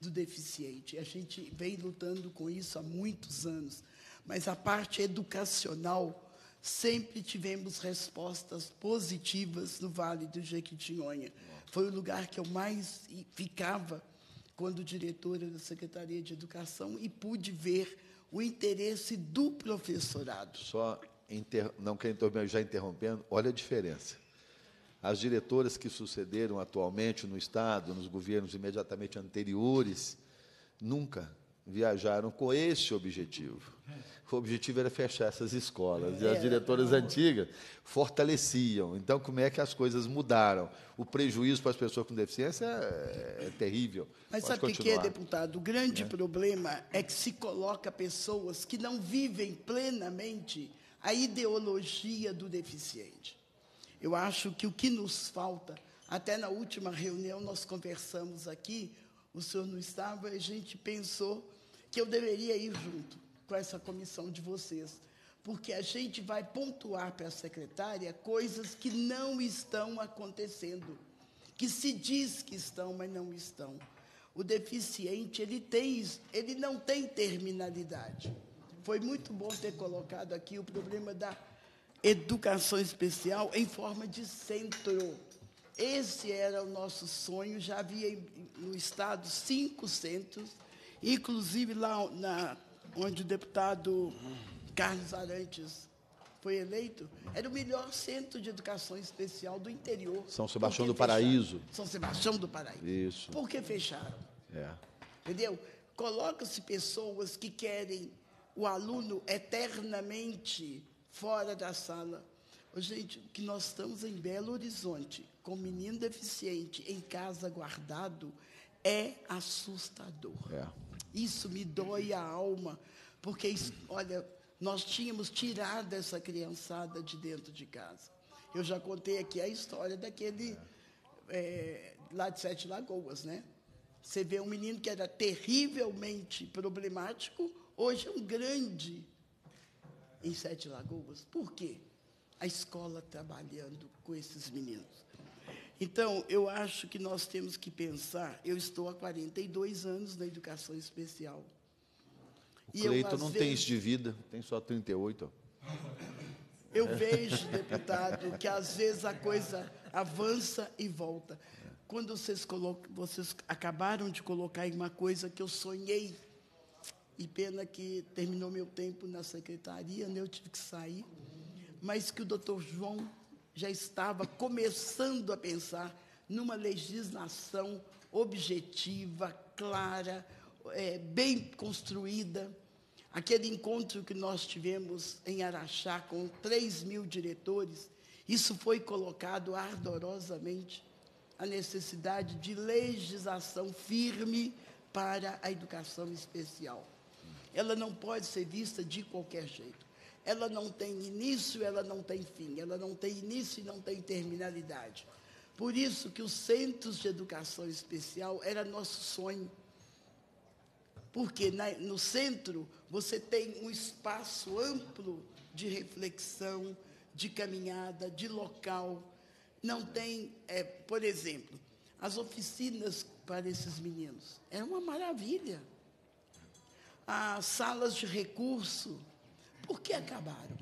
do deficiente. A gente vem lutando com isso há muitos anos, mas a parte educacional sempre tivemos respostas positivas no Vale do Jequitinhonha. Foi o lugar que eu mais ficava quando diretora da Secretaria de Educação e pude ver o interesse do professorado. Só inter... não quero interromper, já interrompendo, olha a diferença as diretoras que sucederam atualmente no Estado, nos governos imediatamente anteriores, nunca viajaram com esse objetivo. O objetivo era fechar essas escolas. E as é. diretoras antigas fortaleciam. Então, como é que as coisas mudaram? O prejuízo para as pessoas com deficiência é, é terrível. Mas Pode sabe o que é, deputado? O grande é. problema é que se coloca pessoas que não vivem plenamente a ideologia do deficiente. Eu acho que o que nos falta, até na última reunião nós conversamos aqui, o senhor não estava, e a gente pensou que eu deveria ir junto com essa comissão de vocês, porque a gente vai pontuar para a secretária coisas que não estão acontecendo, que se diz que estão, mas não estão. O deficiente, ele tem ele não tem terminalidade. Foi muito bom ter colocado aqui o problema da educação especial em forma de centro. Esse era o nosso sonho. Já havia no estado cinco centros, inclusive lá na, onde o deputado Carlos Arantes foi eleito, era o melhor centro de educação especial do interior. São Sebastião do fecharam? Paraíso. São Sebastião do Paraíso. Isso. Por que fecharam? É. Entendeu? Coloca-se pessoas que querem o aluno eternamente fora da sala. Gente, que nós estamos em Belo Horizonte, com menino deficiente em casa guardado, é assustador. É. Isso me dói a alma, porque, olha, nós tínhamos tirado essa criançada de dentro de casa. Eu já contei aqui a história daquele, é, lá de Sete Lagoas, né? Você vê um menino que era terrivelmente problemático, hoje é um grande em Sete Lagoas. Por quê? A escola trabalhando com esses meninos. Então, eu acho que nós temos que pensar. Eu estou há 42 anos na educação especial. O e Cleito não vezes, tem isso de vida, tem só 38. Eu vejo, deputado, que às vezes a coisa avança e volta. Quando vocês, colocam, vocês acabaram de colocar em uma coisa que eu sonhei e pena que terminou meu tempo na secretaria, né, eu tive que sair. Mas que o doutor João já estava começando a pensar numa legislação objetiva, clara, é, bem construída. Aquele encontro que nós tivemos em Araxá com 3 mil diretores, isso foi colocado ardorosamente a necessidade de legislação firme para a educação especial. Ela não pode ser vista de qualquer jeito. Ela não tem início, ela não tem fim. Ela não tem início e não tem terminalidade. Por isso que os centros de educação especial era nosso sonho. Porque na, no centro você tem um espaço amplo de reflexão, de caminhada, de local. Não tem, é, por exemplo, as oficinas para esses meninos. É uma maravilha as salas de recurso. Por que acabaram?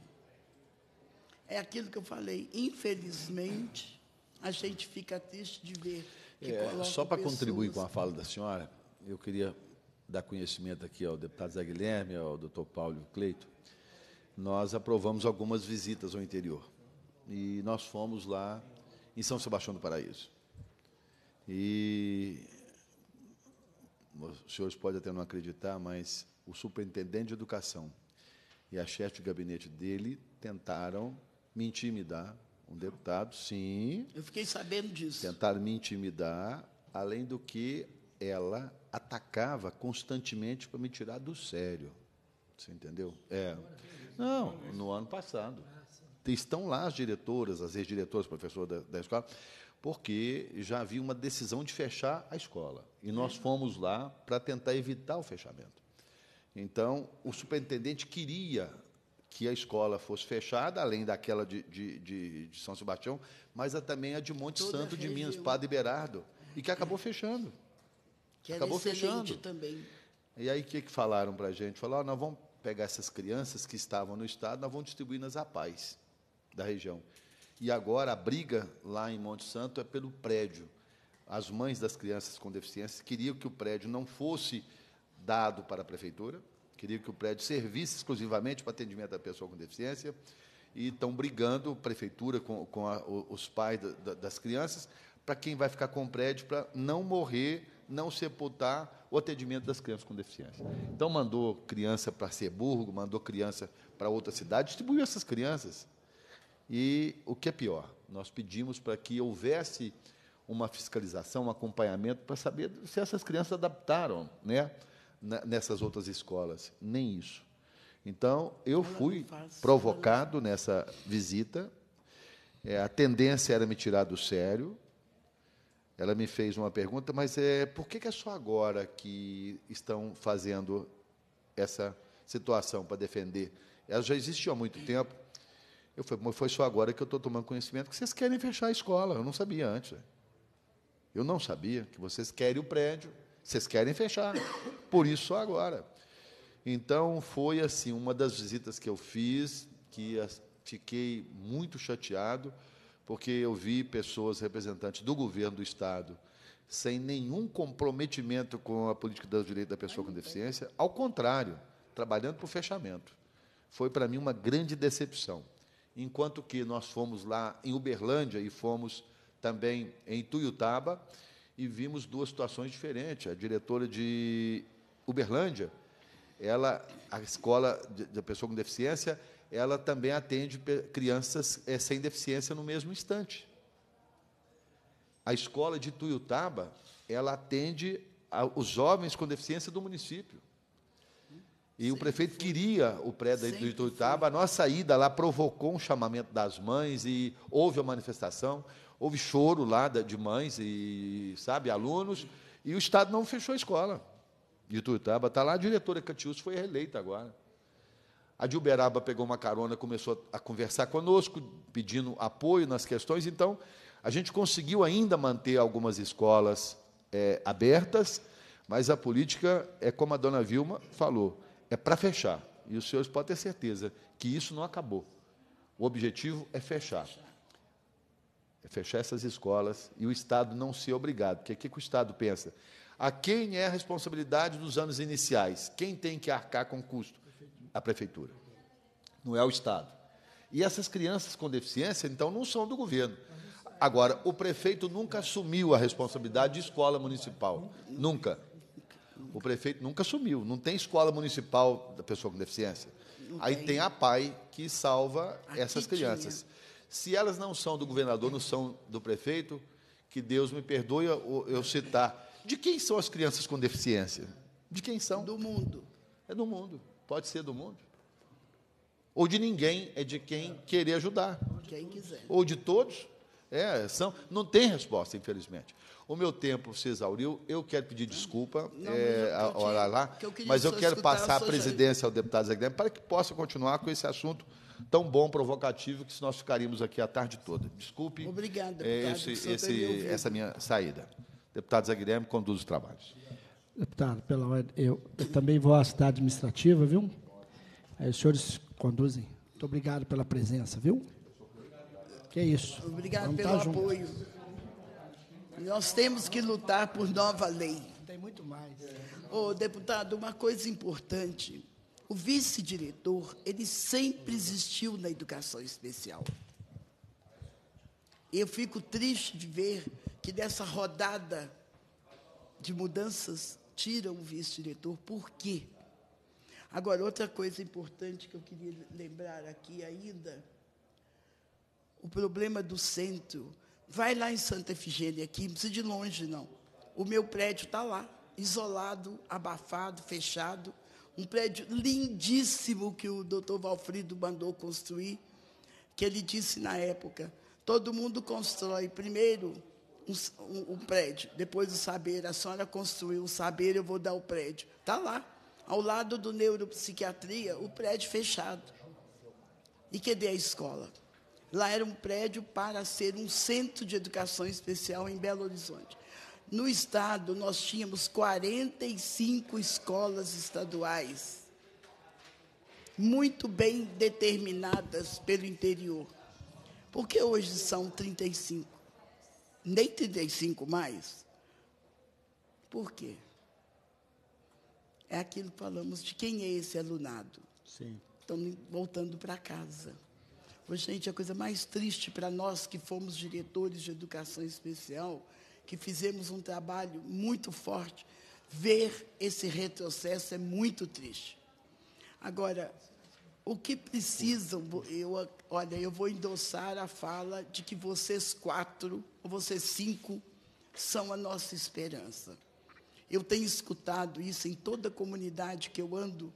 É aquilo que eu falei. Infelizmente, a gente fica triste de ver. É, só para contribuir com a fala da senhora, eu queria dar conhecimento aqui ao deputado Zé Guilherme, ao doutor Paulo Cleito. Nós aprovamos algumas visitas ao interior. E nós fomos lá em São Sebastião do Paraíso. E os senhores podem até não acreditar, mas o superintendente de educação e a chefe de gabinete dele tentaram me intimidar, um deputado, sim. Eu fiquei sabendo disso. Tentaram me intimidar, além do que ela atacava constantemente para me tirar do sério. Você entendeu? É. Não, no ano passado. Estão lá as diretoras, as ex-diretoras, professor da, da escola, porque já havia uma decisão de fechar a escola. E nós fomos lá para tentar evitar o fechamento. Então, o superintendente queria que a escola fosse fechada, além daquela de, de, de, de São Sebastião, mas também a de Monte Toda Santo de Minas, Padre Berardo, e que acabou fechando. Que é acabou fechando. também. E aí, o que, que falaram para a gente? Falaram, oh, nós vamos pegar essas crianças que estavam no Estado, nós vamos distribuir nas APAES da região. E agora a briga lá em Monte Santo é pelo prédio. As mães das crianças com deficiência queriam que o prédio não fosse dado para a prefeitura, queria que o prédio servisse exclusivamente para atendimento da pessoa com deficiência, e estão brigando, prefeitura, com, com a, os pais da, das crianças, para quem vai ficar com o prédio, para não morrer, não sepultar o atendimento das crianças com deficiência. Então, mandou criança para Ceburgo, mandou criança para outra cidade, distribuiu essas crianças. E o que é pior, nós pedimos para que houvesse uma fiscalização, um acompanhamento, para saber se essas crianças adaptaram, né? nessas outras escolas. Nem isso. Então, eu fui provocado né? nessa visita. É, a tendência era me tirar do sério. Ela me fez uma pergunta, mas é, por que, que é só agora que estão fazendo essa situação para defender? Ela já existia há muito tempo. Eu falei, foi só agora que eu estou tomando conhecimento que vocês querem fechar a escola. Eu não sabia antes. Eu não sabia que vocês querem o prédio. Vocês querem fechar. Por isso agora. Então foi assim, uma das visitas que eu fiz, que assim, fiquei muito chateado, porque eu vi pessoas representantes do governo do estado sem nenhum comprometimento com a política dos direitos da pessoa com deficiência, ao contrário, trabalhando para o fechamento. Foi para mim uma grande decepção. Enquanto que nós fomos lá em Uberlândia e fomos também em Tuiutaba, e vimos duas situações diferentes. A diretora de Uberlândia, ela, a escola da pessoa com deficiência, ela também atende crianças é, sem deficiência no mesmo instante. A escola de Tuiutaba, ela atende a, os jovens com deficiência do município. E Sim, o prefeito queria o prédio do Itu Itaba. A nossa ida lá provocou um chamamento das mães e houve a manifestação, houve choro lá de mães e, sabe, alunos. E o Estado não fechou a escola de Itaba Está lá a diretora Catiúcio, foi reeleita agora. A de Uberaba pegou uma carona, começou a conversar conosco, pedindo apoio nas questões. Então, a gente conseguiu ainda manter algumas escolas é, abertas, mas a política é como a dona Vilma falou é para fechar. E os senhores podem ter certeza que isso não acabou. O objetivo é fechar. É fechar essas escolas e o Estado não ser obrigado. Porque o que, que o Estado pensa? A quem é a responsabilidade dos anos iniciais? Quem tem que arcar com o custo? A prefeitura. Não é o Estado. E essas crianças com deficiência, então, não são do governo. Agora, o prefeito nunca assumiu a responsabilidade de escola municipal. Nunca. O prefeito nunca assumiu. Não tem escola municipal da pessoa com deficiência. Não Aí tem. tem a PAI que salva Aqui essas crianças. Tinha. Se elas não são do governador, não são do prefeito, que Deus me perdoe eu citar. De quem são as crianças com deficiência? De quem são? Do mundo. É do mundo. Pode ser do mundo. Ou de ninguém, é de quem querer ajudar. Quem quiser. Ou de todos. É, são, não tem resposta, infelizmente. O meu tempo se exauriu, eu quero pedir desculpa, não, é, a lá, mas eu quero passar a presidência ao deputado Zé Guilherme para que possa continuar com esse assunto tão bom, provocativo, que nós ficaríamos aqui a tarde toda. Desculpe Obrigado, é, deputado, esse, esse, essa minha saída. Deputado Zé Guilherme, conduz os trabalhos. Deputado, pela ordem, eu, eu também vou à cidade administrativa, viu? Aí os senhores conduzem. Muito obrigado pela presença, viu? Que é isso. Obrigado Vamos pelo tá apoio. Nós temos que lutar por nova lei. Tem muito mais. Ô, oh, deputado, uma coisa importante. O vice-diretor, ele sempre existiu na educação especial. Eu fico triste de ver que nessa rodada de mudanças tiram o vice-diretor. Por quê? Agora, outra coisa importante que eu queria lembrar aqui ainda o problema do centro. Vai lá em Santa Efigênia aqui, não precisa de longe, não. O meu prédio está lá, isolado, abafado, fechado. Um prédio lindíssimo que o doutor Valfrido mandou construir, que ele disse na época, todo mundo constrói primeiro um, um, um prédio, depois o saber, a senhora construiu o saber, eu vou dar o prédio. Está lá, ao lado do neuropsiquiatria, o prédio fechado. E cadê a escola? Lá era um prédio para ser um centro de educação especial em Belo Horizonte. No estado, nós tínhamos 45 escolas estaduais, muito bem determinadas pelo interior. Porque hoje são 35, nem 35 mais. Por quê? É aquilo que falamos de quem é esse alunado. Sim. Estão voltando para casa gente, a coisa mais triste para nós que fomos diretores de educação especial, que fizemos um trabalho muito forte, ver esse retrocesso é muito triste. Agora, o que precisam, eu, olha, eu vou endossar a fala de que vocês quatro, ou vocês cinco, são a nossa esperança. Eu tenho escutado isso em toda a comunidade que eu ando,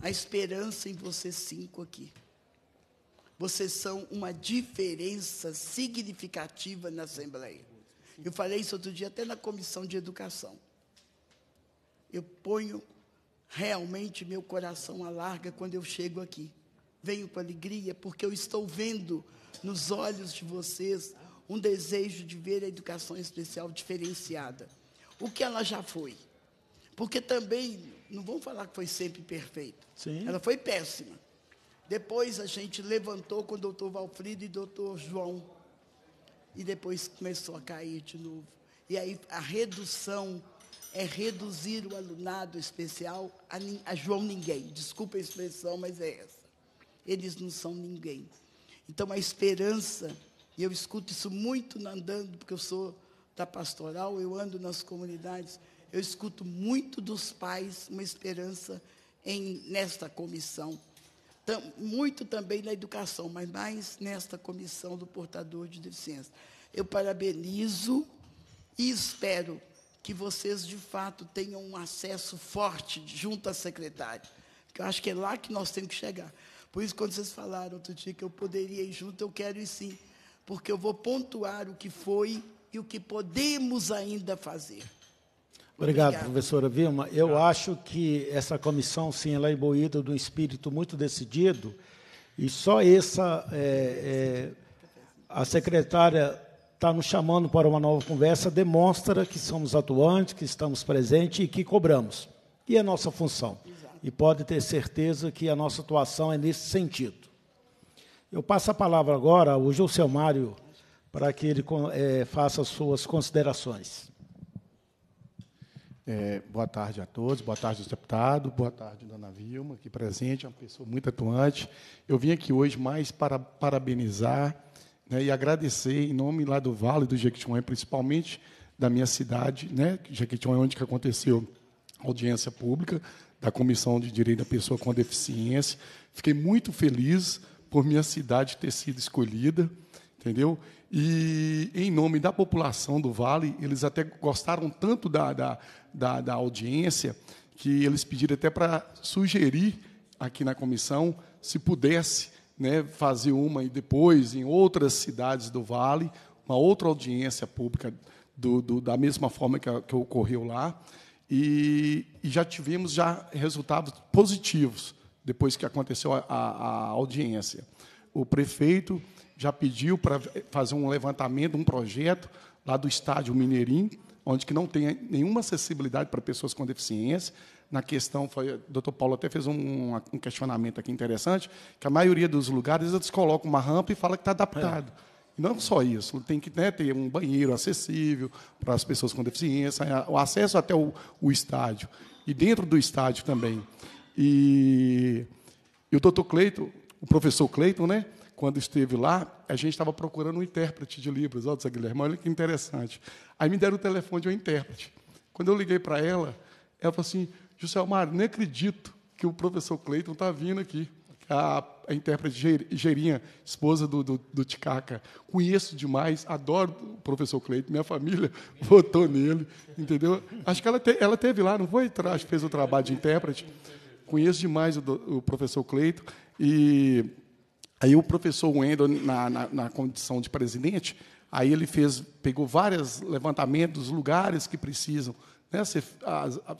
a esperança em vocês cinco aqui. Vocês são uma diferença significativa na Assembleia. Eu falei isso outro dia até na comissão de educação. Eu ponho realmente meu coração à larga quando eu chego aqui. Venho com alegria, porque eu estou vendo nos olhos de vocês um desejo de ver a educação especial diferenciada. O que ela já foi? Porque também, não vamos falar que foi sempre perfeita. Ela foi péssima. Depois a gente levantou com o doutor Valfrido e o doutor João. E depois começou a cair de novo. E aí a redução é reduzir o alunado especial a, a João Ninguém. Desculpa a expressão, mas é essa. Eles não são ninguém. Então a esperança, e eu escuto isso muito andando, porque eu sou da pastoral, eu ando nas comunidades, eu escuto muito dos pais uma esperança em, nesta comissão tam, muito também na educação, mas mais nesta comissão do portador de deficiência. Eu parabenizo e espero que vocês, de fato, tenham um acesso forte junto à secretária, porque eu acho que é lá que nós temos que chegar. Por isso, quando vocês falaram outro dia que eu poderia ir junto, eu quero ir sim, porque eu vou pontuar o que foi e o que podemos ainda fazer. Obrigado, professora Vilma. Eu acho que essa comissão, sim, ela é imbuída de um espírito muito decidido, e só essa, é, é, a secretária está nos chamando para uma nova conversa, demonstra que somos atuantes, que estamos presentes e que cobramos. E é nossa função. Exato. E pode ter certeza que a nossa atuação é nesse sentido. Eu passo a palavra agora ao Gilceu Mário, para que ele é, faça suas considerações. É, boa tarde a todos, boa tarde, deputado, boa tarde, dona Vilma, aqui presente, uma pessoa muito atuante. Eu vim aqui hoje mais para parabenizar né, e agradecer, em nome lá do Vale do Jequitinhonha, principalmente da minha cidade, né, Jequitinhonha, onde que aconteceu a audiência pública da Comissão de Direito da Pessoa com Deficiência. Fiquei muito feliz por minha cidade ter sido escolhida, entendeu? E em nome da população do Vale, eles até gostaram tanto da, da, da, da audiência que eles pediram até para sugerir aqui na comissão se pudesse né, fazer uma e depois em outras cidades do Vale, uma outra audiência pública do, do, da mesma forma que, que ocorreu lá. E, e, já tivemos já resultados positivos depois que aconteceu a, a, a audiência. O prefeito já pediu para fazer um levantamento, um projeto lá do estádio Mineirinho, onde que não tem nenhuma acessibilidade para pessoas com deficiência. Na questão, foi, o doutor Paulo até fez um, um, questionamento aqui interessante, que a maioria dos lugares eles colocam uma rampa e fala que está adaptado. É. E não só isso, tem que né, ter um banheiro acessível para as pessoas com deficiência, o acesso até o, o estádio, e dentro do estádio também. E, e o doutor Cleito, o professor Cleiton, né? quando esteve lá, a gente estava procurando um intérprete de Libras. olha disse Guilherme, olha que interessante. Aí me deram o telefone de um intérprete. Quando eu liguei para ela, ela falou assim, José Mário, não acredito que o professor Cleiton está vindo aqui. A, a intérprete Geirinha, esposa do, do, do Ticaca. Conheço demais, adoro o professor Cleiton, minha família votou nele, entendeu? Acho que ela, te, ela teve lá, não foi? Fez o trabalho de intérprete. Conheço demais o, o professor Cleiton e Aí o professor Wendel, na, na, na, condição de presidente, aí ele fez, pegou vários levantamentos, lugares que precisam né, a, a,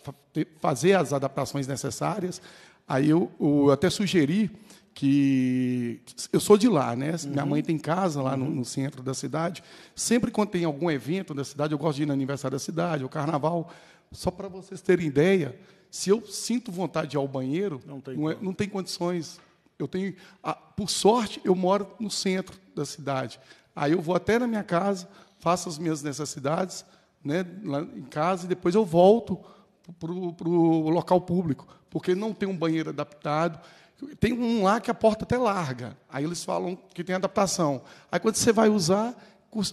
fazer as adaptações necessárias. Aí eu, eu, até sugeri que eu sou de lá, né? Uhum. Minha mãe tem casa lá uhum. no, no, centro da cidade. Sempre quando tem algum evento da cidade, eu gosto de ir no aniversário da cidade, o carnaval. Só para vocês terem ideia, se eu sinto vontade de ir ao banheiro, não tem, não é, não tem condições. Eu tenho, ah, por sorte, eu moro no centro da cidade. Aí eu vou até na minha casa, faço as minhas necessidades né, lá em casa e depois eu volto para o local público, porque não tem um banheiro adaptado. Tem um lá que a porta até larga. Aí eles falam que tem adaptação. Aí quando você vai usar,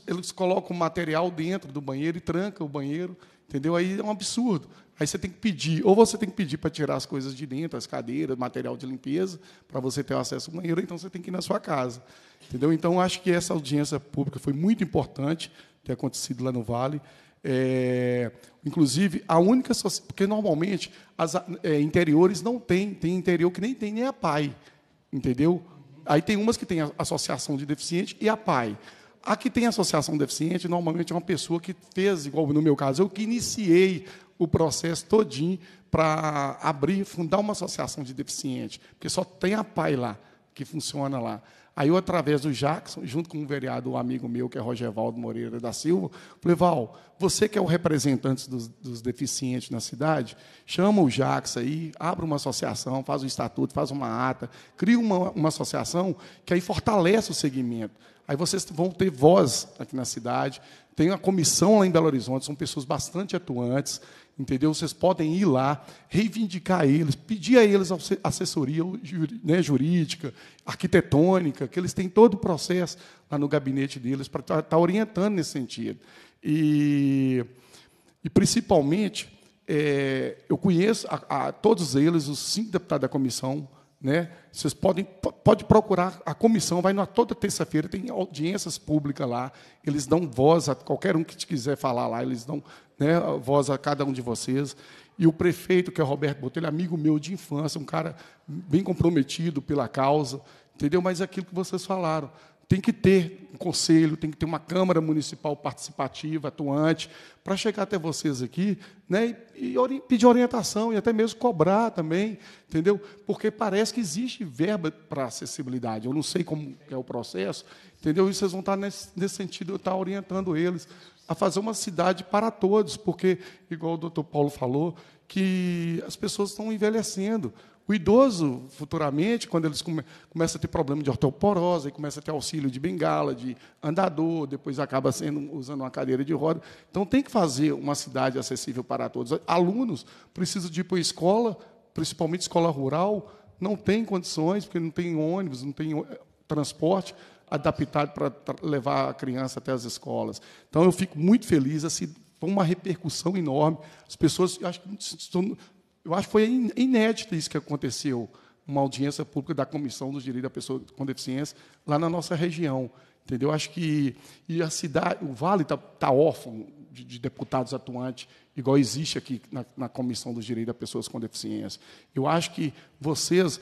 eles colocam material dentro do banheiro e tranca o banheiro. Entendeu? Aí é um absurdo. Aí você tem que pedir, ou você tem que pedir para tirar as coisas de dentro, as cadeiras, material de limpeza, para você ter acesso ao banheiro, então você tem que ir na sua casa. Entendeu? Então, acho que essa audiência pública foi muito importante ter acontecido lá no Vale. É, inclusive, a única. Porque, normalmente, as é, interiores não tem. Tem interior que nem tem nem é a PAI. Entendeu? Aí tem umas que tem Associação de Deficiente e a PAI a que tem associação deficiente, normalmente é uma pessoa que fez, igual no meu caso, eu que iniciei o processo todinho para abrir, fundar uma associação de deficiente, porque só tem a PAI lá, que funciona lá. Aí eu, através do Jackson, junto com um vereador um amigo meu, que é Valdo Moreira da Silva, falei, Val, você que é o representante dos, dos, deficientes na cidade, chama o Jackson aí, abre uma associação, faz um estatuto, faz uma ata, cria uma, uma associação que aí fortalece o segmento. Aí vocês vão ter voz aqui na cidade. Tem uma comissão lá em Belo Horizonte, são pessoas bastante atuantes, entendeu? Vocês podem ir lá, reivindicar eles, pedir a eles assessoria né, jurídica, arquitetônica, que eles têm todo o processo lá no gabinete deles para estar tá, tá, orientando nesse sentido. E, e principalmente, é, eu conheço a, a todos eles, os cinco deputados da comissão, né? Vocês podem pode procurar a comissão, vai na toda terça-feira, tem audiências públicas lá, eles dão voz a qualquer um que te quiser falar lá, eles dão né, voz a cada um de vocês. E o prefeito, que é Roberto Botelho, é amigo meu de infância, um cara bem comprometido pela causa, entendeu? Mas é aquilo que vocês falaram, tem que ter um conselho, tem que ter uma Câmara Municipal participativa, atuante, para chegar até vocês aqui né, e, e pedir orientação e até mesmo cobrar também, entendeu? Porque parece que existe verba para acessibilidade. Eu não sei como é o processo, entendeu? E vocês vão estar nesse, nesse sentido, eu estar orientando eles a fazer uma cidade para todos, porque, igual o doutor Paulo falou, que as pessoas estão envelhecendo. O idoso, futuramente, quando eles come, começa a ter problema de osteoporose, começa a ter auxílio de bengala, de andador, depois acaba sendo, usando uma cadeira de roda. Então, tem que fazer uma cidade acessível para todos. Alunos precisam de ir para a escola, principalmente escola rural, não tem condições, porque não tem ônibus, não tem eh, transporte adaptado para levar a criança até as escolas. Então, eu fico muito feliz, assim, foi uma repercussão enorme. As pessoas, acho que eu acho que foi inédito isso que aconteceu, uma audiência pública da Comissão dos Direitos da Pessoa com Deficiência lá na nossa região. Entendeu? Acho que e a cidade, o Vale está tá órfão de, de, deputados atuantes, igual existe aqui na, na Comissão dos Direitos das Pessoas com Deficiência. Eu acho que vocês,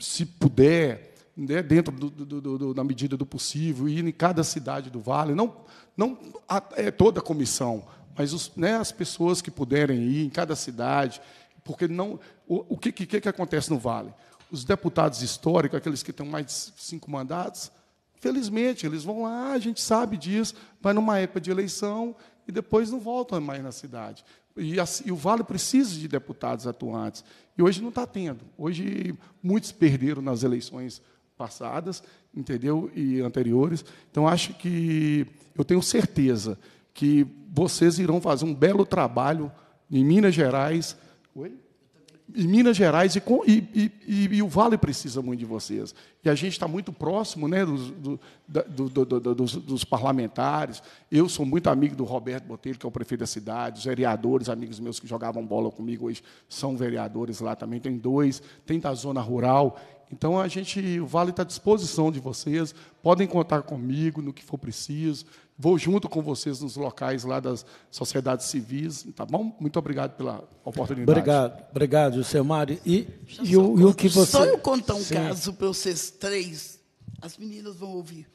se puder, né, dentro do, do, do, da medida do possível, ir em cada cidade do Vale, não, não a, é toda a comissão, mas os, né, as pessoas que puderem ir em cada cidade porque não, o, o que, que, que acontece no Vale? Os deputados históricos, aqueles que têm mais de cinco mandatos, felizmente, eles vão lá, a gente sabe disso, vai numa época de eleição e depois não voltam mais na cidade. E, a, e o Vale precisa de deputados atuantes. E hoje não está tendo. Hoje muitos perderam nas eleições passadas, entendeu? E anteriores. Então acho que eu tenho certeza que vocês irão fazer um belo trabalho em Minas Gerais Oi? em Minas Gerais e, e, e, e, o Vale precisa muito de vocês. E a gente está muito próximo né, dos, do, do, do, dos, dos, parlamentares. Eu sou muito amigo do Roberto Botelho, que é o prefeito da cidade, os vereadores, amigos meus que jogavam bola comigo hoje são vereadores lá também, tem dois, tem da zona rural. Então a gente, o Vale está à disposição de vocês, podem contar comigo no que for preciso. Vou junto com vocês nos locais lá das sociedades civis, tá bom? Muito obrigado pela oportunidade. Obrigado, obrigado, seu Mário. E, e, o, e o que você... Só eu contar um Sim. caso para vocês três, as meninas vão ouvir.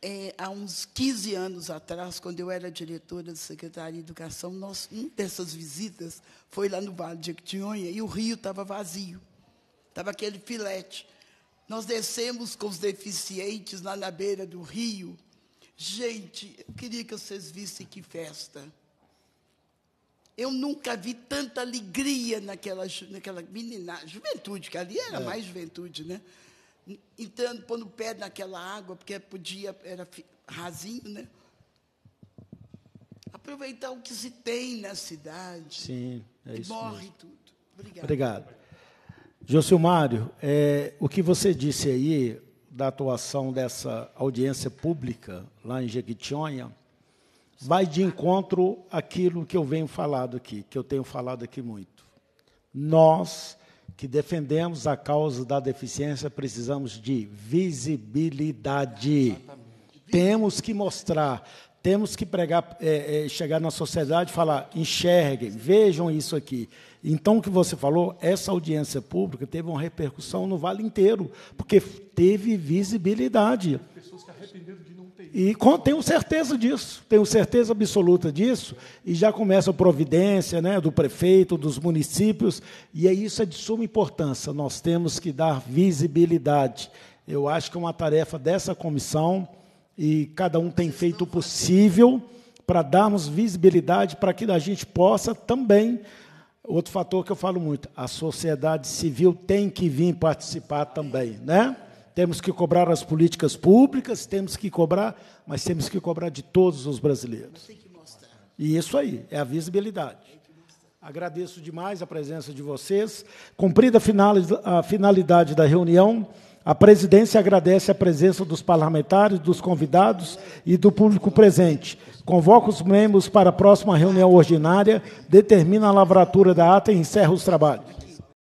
É, há uns 15 anos atrás, quando eu era diretora da Secretaria de Educação, nós, uma dessas visitas foi lá no Vale de Jequitinhonha e o rio estava vazio, estava aquele filete. Nós descemos com os deficientes lá na beira do rio Gente, eu queria que vocês vissem que festa. Eu nunca vi tanta alegria naquela, naquela menina, juventude, que ali era é. mais juventude, né? Entrando, pondo o pé naquela água, porque podia, era rasinho, né? Aproveitar o que se tem na cidade. Sim, é isso. Morre mesmo. tudo. Obrigado. Obrigado. Josilmário, é, o que você disse aí da atuação dessa audiência pública lá em Jequitinhonha vai de encontro àquilo que eu venho falado aqui, que eu tenho falado aqui muito. Nós que defendemos a causa da deficiência precisamos de visibilidade. Exatamente. Temos que mostrar, temos que pregar, é, é, chegar na sociedade e falar: enxerguem, vejam isso aqui. Então, o que você falou, essa audiência pública teve uma repercussão no vale inteiro, porque teve visibilidade. Pessoas que arrependeram de não ter. E tenho certeza disso, tenho certeza absoluta disso, e já começa a providência né, do prefeito, dos municípios, e é isso é de suma importância. Nós temos que dar visibilidade. Eu acho que é uma tarefa dessa comissão, e cada um tem feito o possível para darmos visibilidade para que a gente possa também Outro fator que eu falo muito, a sociedade civil tem que vir participar também, né? Temos que cobrar as políticas públicas, temos que cobrar, mas temos que cobrar de todos os brasileiros. E isso aí, é a visibilidade. Agradeço demais a presença de vocês. Cumprida a finalidade da reunião, a presidência agradece a presença dos parlamentares, dos convidados e do público presente. Convoca os membros para a próxima reunião ordinária, determina a lavratura da ata e encerra os trabalhos.